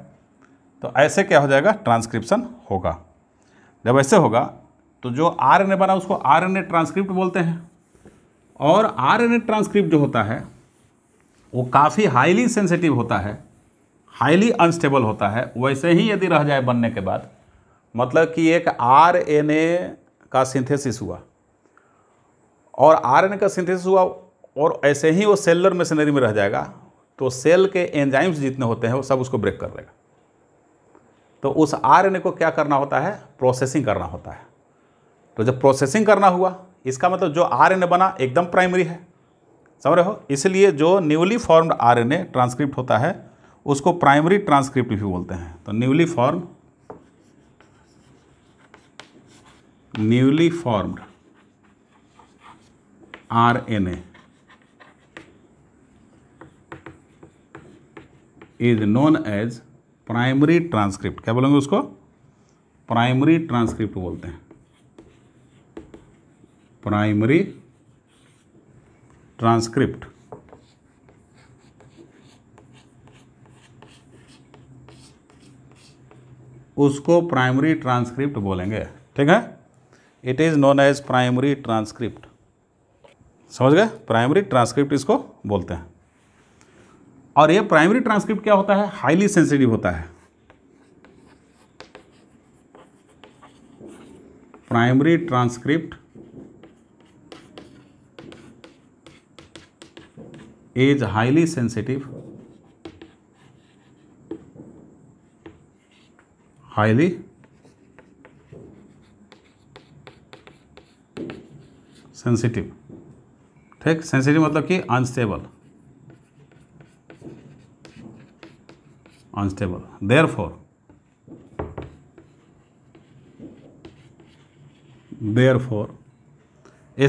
तो ऐसे क्या हो जाएगा ट्रांसक्रिप्शन होगा जब ऐसे होगा तो जो आर एन ए बना उसको आर एन ए ट्रांसक्रिप्ट बोलते हैं और आर एन ए ट्रांसक्रिप्ट जो होता है वो काफ़ी हाईली सेंसिटिव होता है हाईली अनस्टेबल होता है वैसे ही यदि रह जाए बनने के बाद मतलब कि एक आरएनए का सिंथेसिस हुआ और आरएनए का सिंथेसिस हुआ और ऐसे ही वो सेलर मशीनरी में रह जाएगा तो सेल के एंजाइम्स जितने होते हैं वो सब उसको ब्रेक कर लेगा तो उस आरएनए को क्या करना होता है प्रोसेसिंग करना होता है तो जब प्रोसेसिंग करना हुआ इसका मतलब जो आरएनए बना एकदम प्राइमरी है समझ रहे हो इसलिए जो न्यूली फॉर्म्ड आरएनए ट्रांसक्रिप्ट होता है उसको प्राइमरी ट्रांसक्रिप्ट भी बोलते हैं तो newly form newly formed RNA is known as primary transcript क्या बोलेंगे उसको प्राइमरी ट्रांसक्रिप्ट बोलते हैं प्राइमरी ट्रांसक्रिप्ट उसको प्राइमरी ट्रांसक्रिप्ट बोलेंगे ठीक है it is known as primary transcript समझ गए प्राइमरी ट्रांसक्रिप्ट इसको बोलते हैं और ये प्राइमरी ट्रांसक्रिप्ट क्या होता है हाईली सेंसिटिव होता है primary transcript is highly sensitive highly sensitive ठीक सेंसिटिव मतलब कि unstable unstable therefore therefore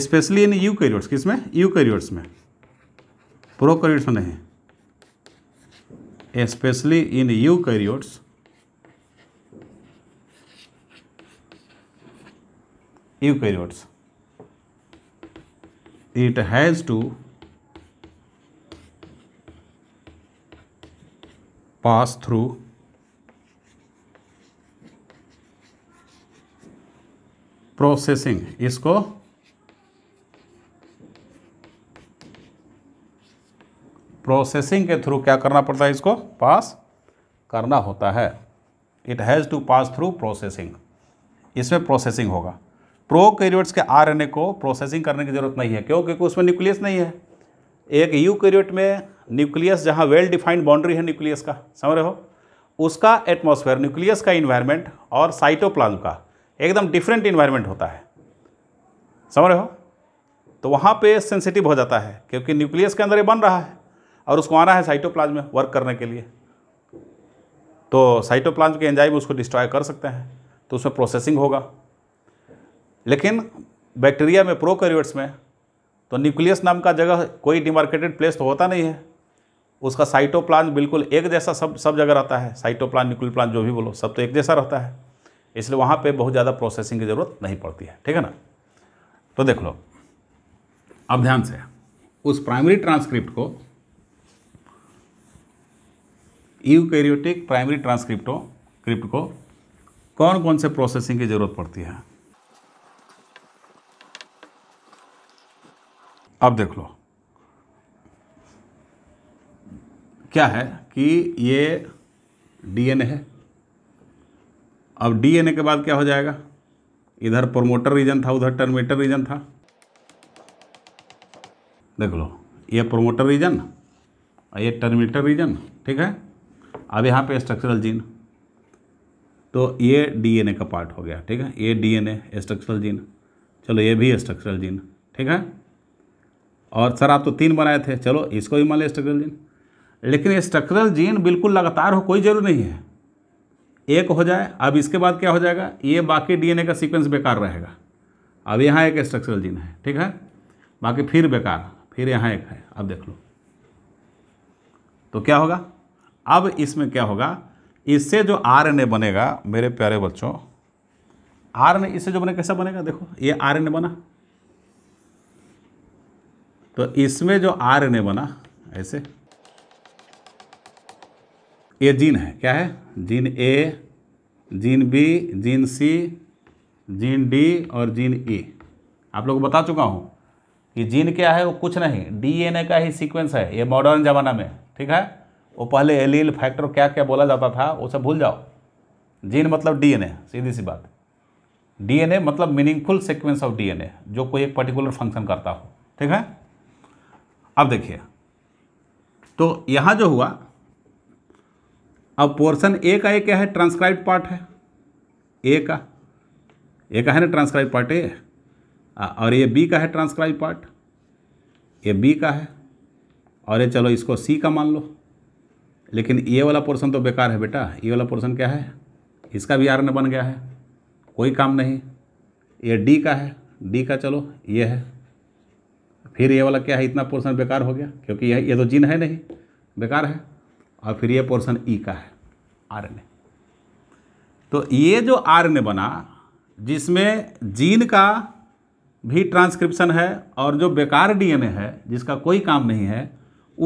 specially in eukaryotes किस में यू कैरियर्स में प्रो कैरियर्स में नहीं specially in eukaryotes eukaryotes it has to pass through processing इसको प्रोसेसिंग के थ्रू क्या करना पड़ता है इसको पास करना होता है it has to pass through processing इसमें प्रोसेसिंग होगा प्रोकैरियोट्स के आरएनए को प्रोसेसिंग करने की ज़रूरत नहीं है क्यों क्योंकि उसमें न्यूक्लियस नहीं है एक यूकैरियोट में न्यूक्लियस जहाँ वेल डिफाइंड बाउंड्री है न्यूक्लियस का समझ रहे हो उसका एटमॉस्फेयर न्यूक्लियस का इन्वायरमेंट और साइटोप्लाज्म का एकदम डिफरेंट इन्वायरमेंट होता है समझ रहे हो तो वहाँ पे सेंसिटिव हो जाता है क्योंकि न्यूक्लियस के अंदर ये बन रहा है और उसको आना है साइटोप्लाज्म में वर्क करने के लिए तो साइटोप्लाज्म के एंजाइम उसको डिस्ट्रॉय कर सकते हैं तो उसमें प्रोसेसिंग होगा लेकिन बैक्टीरिया में प्रोकैरियोट्स में तो न्यूक्लियस नाम का जगह कोई डिमार्केटेड प्लेस तो होता नहीं है उसका साइटोप्लान बिल्कुल एक जैसा सब सब जगह रहता है साइटोप्लान न्यूक्लियर प्लान जो भी बोलो सब तो एक जैसा रहता है इसलिए वहाँ पे बहुत ज़्यादा प्रोसेसिंग की ज़रूरत नहीं पड़ती है ठीक है ना तो देख लो अब ध्यान से उस प्राइमरी ट्रांसक्रिप्ट को यूकैरियोटिक प्राइमरी ट्रांसक्रिप्टो क्रिप्ट को कौन कौन से प्रोसेसिंग की ज़रूरत पड़ती है अब देख लो क्या है कि ये डीएनए है अब डीएनए के बाद क्या हो जाएगा इधर प्रोमोटर रीजन था उधर टर्मिनेटर रीजन था देख लो ये प्रोमोटर रीजन और ये टर्मिनेटर रीजन ठीक है अब यहाँ पे स्ट्रक्चरल जीन तो ये डीएनए का पार्ट हो गया ठीक है ये डीएनए स्ट्रक्चरल जीन चलो ये भी स्ट्रक्चरल जीन ठीक है और सर आप तो तीन बनाए थे चलो इसको भी मान लें स्ट्रक्चरल जीन लेकिन ये स्ट्रक्चरल जीन बिल्कुल लगातार हो कोई जरूरी नहीं है एक हो जाए अब इसके बाद क्या हो जाएगा ये बाकी डीएनए का सीक्वेंस बेकार रहेगा अब यहाँ एक स्ट्रक्चरल जीन है ठीक है बाकी फिर बेकार फिर यहाँ एक है अब देख लो तो क्या होगा अब इसमें क्या होगा इससे जो आर बनेगा मेरे प्यारे बच्चों आर इससे जो बने कैसा बनेगा देखो ये आर बना तो इसमें जो आर एन ए बना ऐसे ये जीन है क्या है gene A gene B gene C gene D और जीन ई e. आप लोग बता चुका हूँ कि जीन क्या है वो कुछ नहीं डीएनए का ही सीक्वेंस है ये मॉडर्न ज़माना में ठीक है वो पहले एलील फैक्टर क्या क्या बोला जाता था वो सब भूल जाओ जीन मतलब डीएनए सीधी सी बात डीएनए मतलब मीनिंगफुल सीक्वेंस ऑफ डीएनए जो कोई एक पर्टिकुलर फंक्शन करता हो ठीक है अब देखिए तो यहाँ जो हुआ अब पोर्शन ए का ये क्या है ट्रांसक्राइब पार्ट है ए का ए का है ना ट्रांसक्राइब पार्ट ए और ये बी का है ट्रांसक्राइब पार्ट ये बी का है और ये चलो इसको सी का मान लो लेकिन ये वाला पोर्शन तो बेकार है बेटा ये वाला पोर्शन क्या है इसका भी आर बन गया है कोई काम नहीं ये डी का है डी का चलो ये है फिर ये वाला क्या है इतना पोर्सन बेकार हो गया क्योंकि यह ये तो जीन है नहीं बेकार है और फिर ये पोर्सन ई e का है आर तो ये जो आर बना जिसमें जीन का भी ट्रांसक्रिप्शन है और जो बेकार डीएनए है जिसका कोई काम नहीं है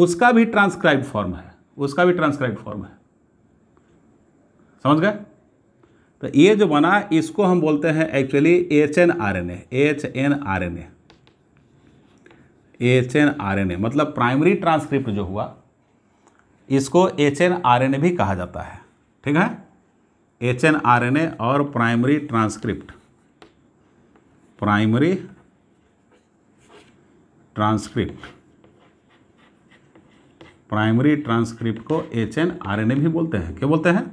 उसका भी ट्रांसक्राइब फॉर्म है उसका भी ट्रांसक्राइब फॉर्म है समझ गए तो ये जो बना इसको हम बोलते हैं actually H N R N A H N R N A H N R N A मतलब प्राइमरी ट्रांसक्रिप्ट जो हुआ इसको H N R N A भी कहा जाता है ठीक है H N R N A और primary transcript primary transcript primary transcript को H N R N A भी बोलते हैं क्या बोलते हैं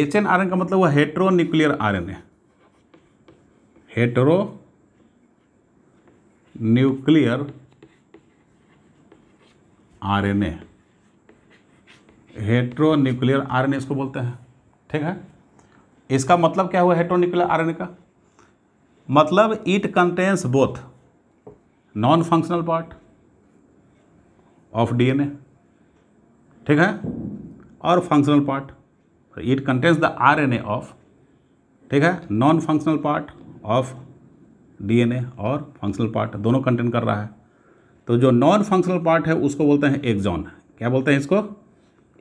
एच एन आर एन का मतलब हुआ nuclear R N A heteronuclear RNA heteronuclear RNA इसको बोलते हैं ठीक है इसका मतलब क्या हुआ हेट्रोन्यूक्लियर आरएनए का मतलब it contains both non functional part of DNA ठीक है और functional part it contains the RNA of ठीक है non functional part of DNA और फंक्शनल पार्ट दोनों कंटेन कर रहा है तो जो नॉन फंक्शनल पार्ट है उसको बोलते हैं एक्जॉन क्या बोलते हैं इसको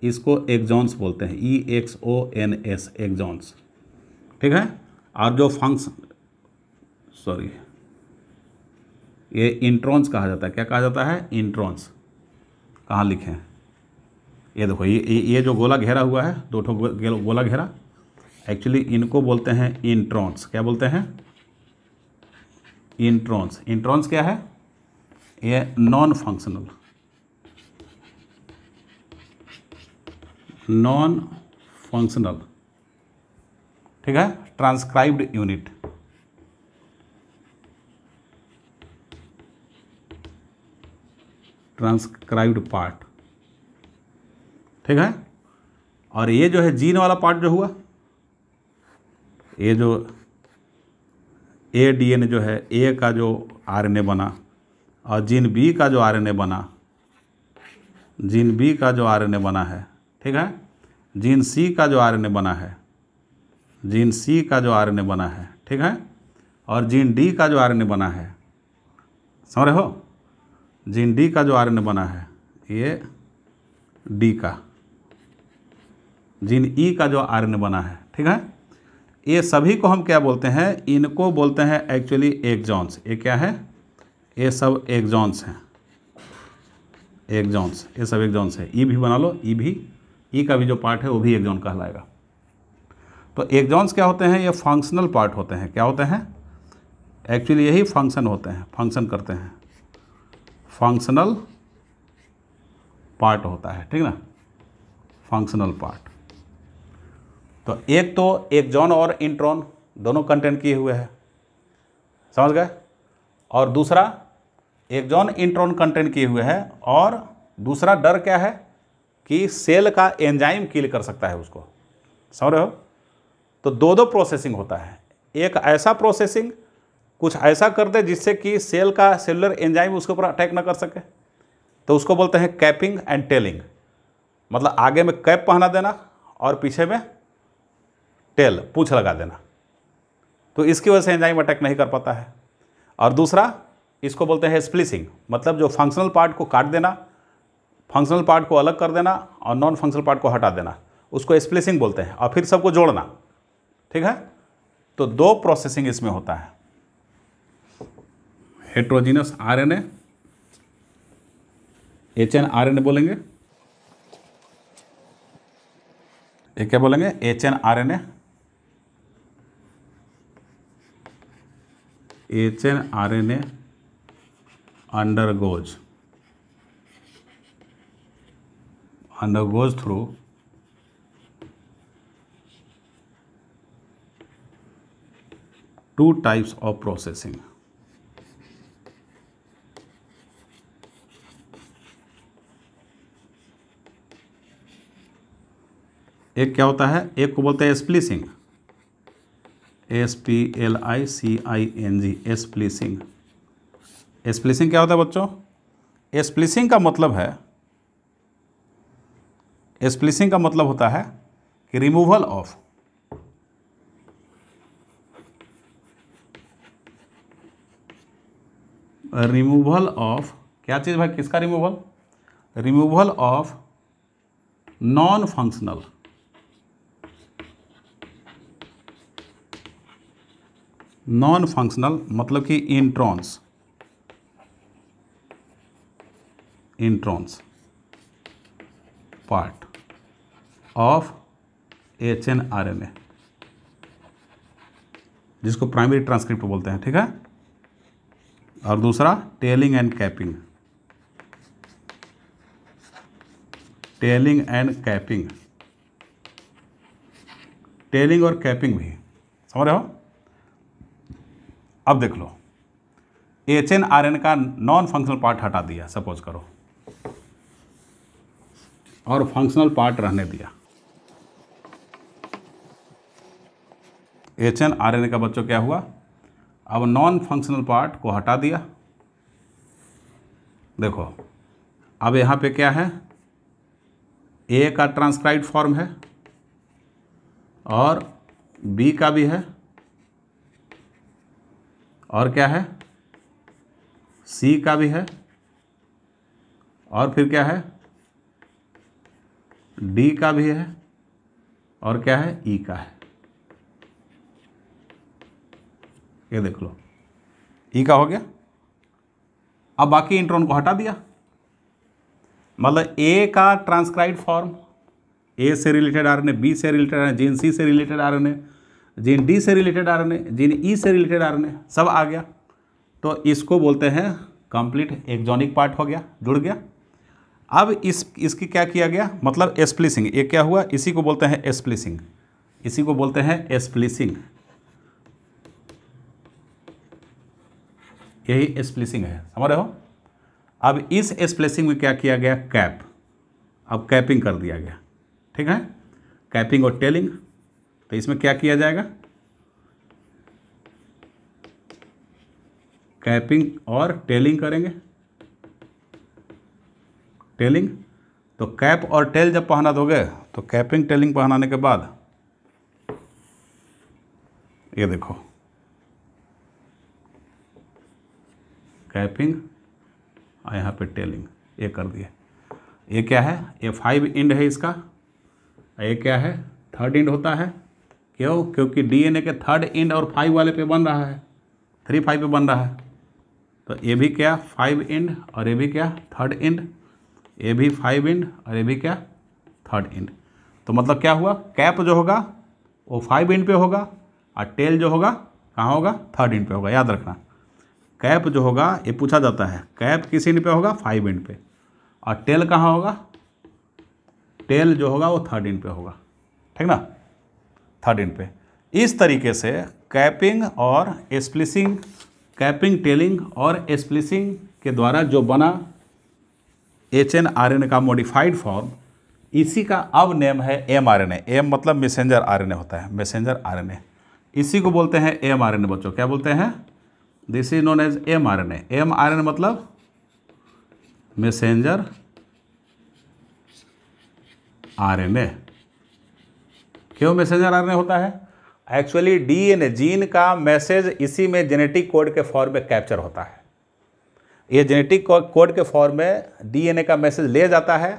इसको एक्जॉन्स बोलते हैं E X O N S exons ठीक है और जो फंक्शन सॉरी ये इंट्रॉन्स कहा जाता है क्या कहा जाता है इंट्रॉन्स कहाँ लिखे हैं ये देखो ये ये जो गोला घेरा हुआ है दो ठो गोला घेरा एक्चुअली इनको बोलते हैं इंट्रॉन्स क्या बोलते हैं इंट्रॉन्स इंट्रॉन्स क्या है ये नॉन फंक्शनल नॉन फंक्शनल ठीक है ट्रांसक्राइब्ड यूनिट ट्रांसक्राइब्ड पार्ट ठीक है और ये जो है जीन वाला पार्ट जो हुआ ये जो ए एन जो है ए का जो आरएनए बना और जीन बी का जो आरएनए बना जीन बी का जो आरएनए बना है ठीक है जीन सी का जो आरएनए बना है जीन सी का जो आरएनए बना है ठीक है और जीन डी का जो आरएनए बना है समझ रहे हो जीन डी का जो आरएनए बना है ये डी का जीन ई e का जो आरएनए बना है ठीक है ये सभी को हम क्या बोलते हैं इनको बोलते हैं एक्चुअली एक जॉन्स ये क्या है ये सब एग्जॉन्स हैं एग्जॉन्स ये सब एग्जॉन्स है ई भी बना लो ई भी ई का भी जो पार्ट है वो भी एग्जॉन कहलाएगा तो एग्जॉन्स क्या होते हैं ये फंक्शनल पार्ट होते हैं क्या होते हैं एक्चुअली यही फंक्शन होते हैं फंक्शन करते हैं फंक्शनल पार्ट होता है ठीक ना फंक्शनल पार्ट तो एक तो एक्जॉन और इंट्रॉन दोनों कंटेंट किए हुए हैं समझ गए और दूसरा एक जोन इंट्रॉन कंटेंट किए हुए हैं और दूसरा डर क्या है कि सेल का एंजाइम किल कर सकता है उसको समझ रहे हो तो दो दो प्रोसेसिंग होता है एक ऐसा प्रोसेसिंग कुछ ऐसा कर दे जिससे कि सेल का सेलुलर एंजाइम उसके ऊपर अटैक ना कर सके तो उसको बोलते हैं कैपिंग एंड टेलिंग मतलब आगे में कैप पहना देना और पीछे में टेल पूछ लगा देना तो इसकी वजह से एंजाइम अटैक नहीं कर पाता है और दूसरा इसको बोलते हैं स्प्लिसिंग मतलब जो फंक्शनल पार्ट को काट देना फंक्शनल पार्ट को अलग कर देना और नॉन फंक्शनल पार्ट को हटा देना उसको स्प्लिसिंग बोलते हैं और फिर सबको जोड़ना ठीक है तो दो प्रोसेसिंग इसमें होता है हेट्रोजीनस आरएनए एचएनआरएनए बोलेंगे ये क्या बोलेंगे H N R N H N R N A undergoes undergoes through two types of processing एक क्या होता है एक को बोलते हैं splicing S P L I C I N G splicing splicing क्या होता है बच्चों स्प्लिसिंग का मतलब है स्प्लिसिंग का मतलब होता है कि रिमूवल ऑफ रिमूवल ऑफ क्या चीज़ भाई किसका removal removal of non functional non functional मतलब कि introns introns part of H N R N A जिसको प्राइमरी ट्रांसक्रिप्ट बोलते हैं ठीक है और दूसरा tailing and capping tailing and capping tailing और कैपिंग भी समझ रहे हो अब देख लो एच एन आर एन का नॉन फंक्शनल पार्ट हटा दिया सपोज करो और फंक्शनल पार्ट रहने दिया H N R N A का बच्चों क्या हुआ अब नॉन फंक्शनल पार्ट को हटा दिया देखो अब यहाँ पे क्या है ए का ट्रांसक्राइब फॉर्म है और बी का भी है और क्या है सी का भी है और फिर क्या है डी का भी है और क्या है ई e का है ये देख लो ई e का हो गया अब बाकी इंट्रोन को हटा दिया मतलब ए का ट्रांसक्राइड फॉर्म ए से रिलेटेड आर बी से रिलेटेड आर जीन सी से रिलेटेड आर जीन डी से रिलेटेड आर जीन ई e से रिलेटेड आर सब आ गया तो इसको बोलते हैं कंप्लीट एक्जॉनिक पार्ट हो गया जुड़ गया अब इस इसकी क्या किया गया मतलब एस्प्लिसिंग ये क्या हुआ इसी को बोलते हैं एस्प्लिसिंग इसी को बोलते हैं एस्प्लिसिंग यही एस्प्लिसिंग है समझ रहे हो अब इस एस्प्लिसिंग में क्या किया गया कैप अब कैपिंग कर दिया गया ठीक है कैपिंग और टेलिंग तो इसमें क्या किया जाएगा कैपिंग और टेलिंग करेंगे टेलिंग तो कैप और टेल जब पहना दोगे तो कैपिंग टेलिंग पहनाने के बाद ये देखो कैपिंग और यहाँ पे टेलिंग ये कर दिए ये क्या है ये फाइव इंड है इसका ये क्या है थर्ड इंड होता है क्यों क्योंकि डीएनए के थर्ड इंड और फाइव वाले पे बन रहा है थ्री फाइव पे बन रहा है तो ये भी क्या फाइव इंड और ये भी क्या थर्ड इंड ए भी फाइव इंड और ए भी क्या थर्ड इंड तो मतलब क्या हुआ कैप जो होगा वो फाइव इंड पे होगा और टेल जो होगा कहाँ होगा थर्ड इंड पे होगा याद रखना कैप जो होगा ये पूछा जाता है कैप किस इंड पे होगा फाइव इंड पे और टेल कहाँ होगा टेल जो होगा वो थर्ड इंड पे होगा ठीक ना थर्ड इंड पे इस तरीके से कैपिंग और स्प्लिसिंग कैपिंग टेलिंग और स्प्लिसिंग के द्वारा जो बना एच एन आर एन का मॉडिफाइड फॉर्म इसी का अब नेम है एम आर एन एम मतलब मैसेंजर आर एन ए होता है मैसेंजर आर एन ए इसी को बोलते हैं एम आर एन ए बच्चों क्या बोलते हैं this is known as M R N M R N मतलब मैसेंजर आर एन ए क्यों मैसेंजर आर एन ए होता है एक्चुअली डी ए जीन का मैसेज इसी में जेनेटिक कोड के फॉर्म में कैप्चर होता है ये जेनेटिक कोड के फॉर्म में डीएनए का मैसेज ले जाता है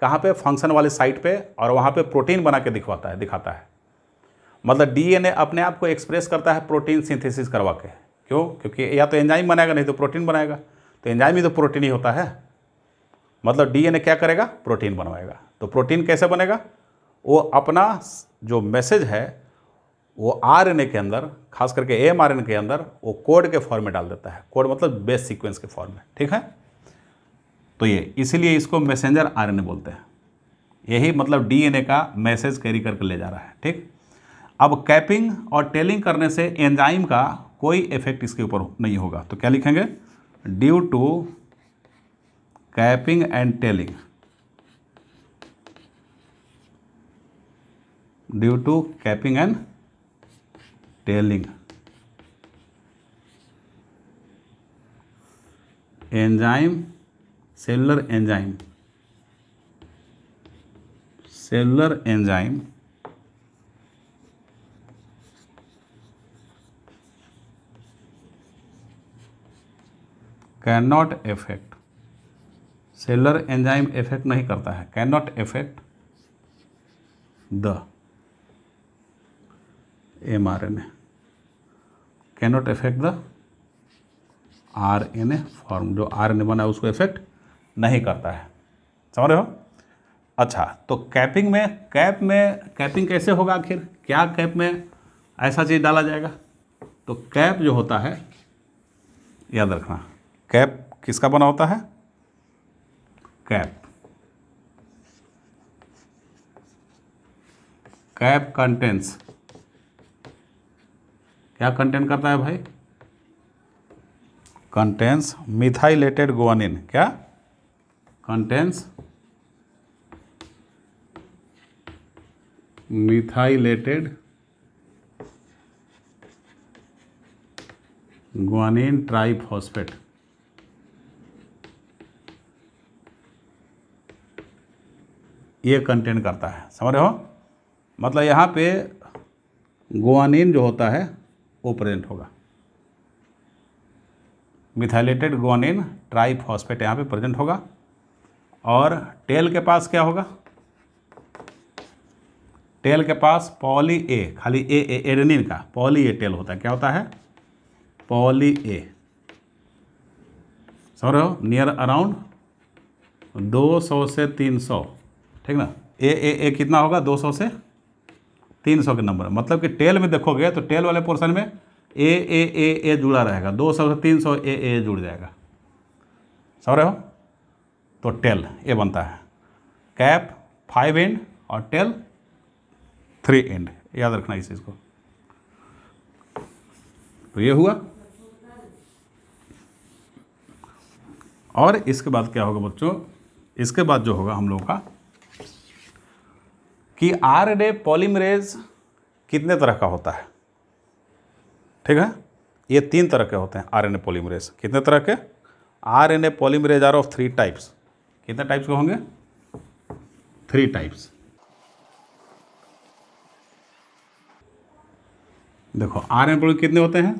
कहाँ पे फंक्शन वाले साइट पे और वहाँ पे प्रोटीन बना के दिखवाता है दिखाता है मतलब डीएनए अपने आप को एक्सप्रेस करता है प्रोटीन सिंथेसिस करवा के क्यों क्योंकि या तो एंजाइम बनाएगा नहीं तो प्रोटीन बनाएगा तो एंजाइम ही तो प्रोटीन ही होता है मतलब डी क्या करेगा प्रोटीन बनवाएगा तो प्रोटीन कैसे बनेगा वो अपना जो मैसेज है वो आर के अंदर खास करके एम आर के अंदर वो कोड के फॉर्म में डाल देता है कोड मतलब बेस सीक्वेंस के फॉर्म में ठीक है तो ये इसीलिए इसको मैसेंजर आर बोलते हैं यही मतलब डीएनए का मैसेज कैरी करके ले जा रहा है ठीक अब कैपिंग और टेलिंग करने से एंजाइम का कोई इफेक्ट इसके ऊपर नहीं होगा तो क्या लिखेंगे due to capping and tailing due to capping and tailing enzyme cellular enzyme cellular enzyme can not affect cellular enzyme effect नहीं करता है can not affect the M R N A cannot affect the R N A form जो आर एन ए बना है उसको इफेक्ट नहीं करता है समझ रहे हो अच्छा तो कैपिंग में कैप में कैपिंग कैसे होगा आखिर क्या कैप में ऐसा चीज़ डाला जाएगा तो कैप जो होता है याद रखना कैप किसका बना होता है कैप कैप कंटेंट्स क्या कंटेन करता है भाई कंटेंस मिथाइलेटेड गुआनिन क्या कंटेंस मिथाइलेटेड गुआनिन ट्राइफॉस्फेट ये कंटेन करता है समझ रहे हो मतलब यहाँ पे गुआनिन जो होता है ओ प्रेजेंट होगा मिथाइलेटेड गोनिन ट्राईफॉस्फेट यहाँ पे प्रेजेंट होगा और टेल के पास क्या होगा टेल के पास पॉली ए खाली ए ए का पॉली ए टेल होता है क्या होता है पॉली ए समझ रहे हो नियर अराउंड 200 से 300 ठीक ना ए ए ए कितना होगा 200 से तीन सौ के नंबर मतलब कि टेल में देखोगे तो टेल वाले पोर्सन में ए ए ए ए जुड़ा रहेगा दो सौ से तीन सौ ए ए जुड़ जाएगा समझ रहे हो तो टेल ये बनता है कैप फाइव एंड और टेल थ्री एंड याद रखना इस चीज़ को तो ये हुआ और इसके बाद क्या होगा बच्चों इसके बाद जो होगा हम लोगों का कि ए पॉलीमरेज कितने तरह का होता है ठीक है ये तीन तरह के होते हैं आरएनए पॉलीमरेज कितने तरह के RNA polymerase are of three types कितने टाइप्स के होंगे थ्री टाइप्स देखो आर एन कितने होते हैं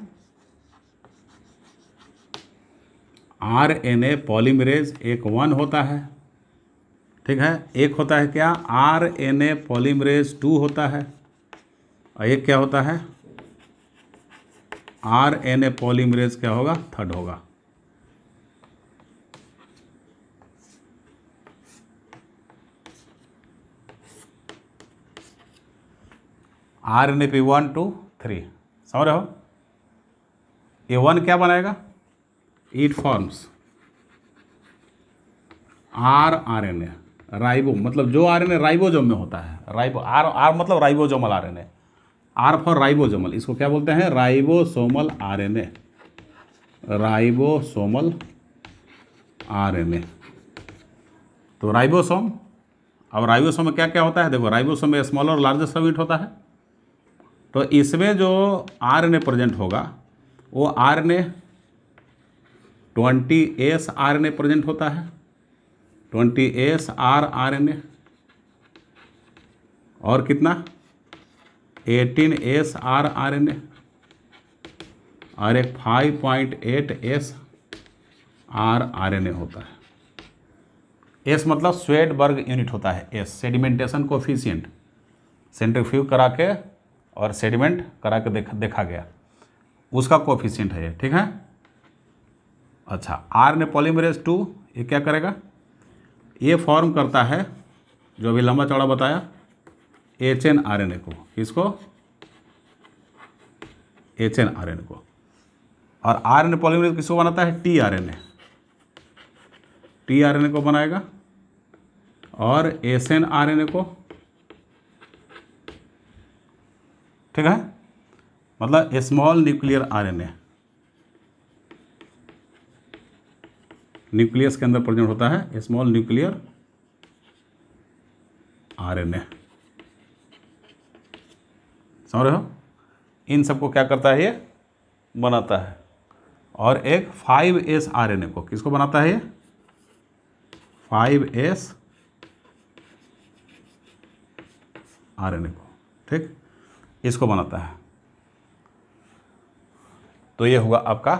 आर एन ए पॉलीमरेज एक वन होता है ठीक है एक होता है क्या R N A polymerase two होता है और एक क्या होता है आर एन ए पॉलीमरेज क्या होगा थर्ड होगा R N A P one two three समझ रहे हो ये वन क्या बनाएगा it forms R R N A ribo मतलब जो आर एन ए राइबोजोम में होता है राइबो आर आर मतलब ribosomal R N A R for ribosomal इसको क्या बोलते हैं ribosomal R N A ribosomal R N A तो राइबोसोम अब राइबोसोम में क्या क्या होता है देखो राइबोसोम में स्मॉल और लार्जेस्ट सबयूनिट होता है तो इसमें जो आर एन ए प्रेजेंट होगा वो R N A twenty S R N A present होता है twenty S R R N A और कितना eighteen S R R N A और एक five point eight S R R N A होता है एस मतलब स्वेड वर्ग यूनिट होता है एस सेडिमेंटेशन कोफिशियंट फ्यू करा के और सेडिमेंट करा के देख देखा गया उसका कोफिशियंट है ये ठीक है अच्छा आर ने पॉलीमरेज टू ये क्या करेगा ये फॉर्म करता है जो अभी लंबा चौड़ा बताया H N R N A को किसको एच एन आर एन को और आर एन ए पॉलीमरेज किसको बनाता है T R N A T R N A को बनाएगा और S N R N A को ठीक है मतलब small nuclear R N A nucleus के अंदर प्रेजेंट होता है स्मॉल न्यूक्लियर आरएनए समझ रहे हो इन सबको क्या करता है ये बनाता है और एक five S R N A को किसको बनाता है ये five S R N A को ठीक इसको बनाता है तो ये होगा आपका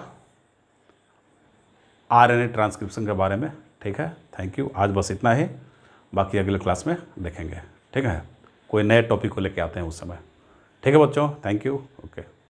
आरएनए ट्रांसक्रिप्शन के बारे में ठीक है थैंक यू आज बस इतना ही बाकी अगले क्लास में देखेंगे ठीक है कोई नए टॉपिक को लेके आते हैं उस समय ठीक है बच्चों थैंक यू ओके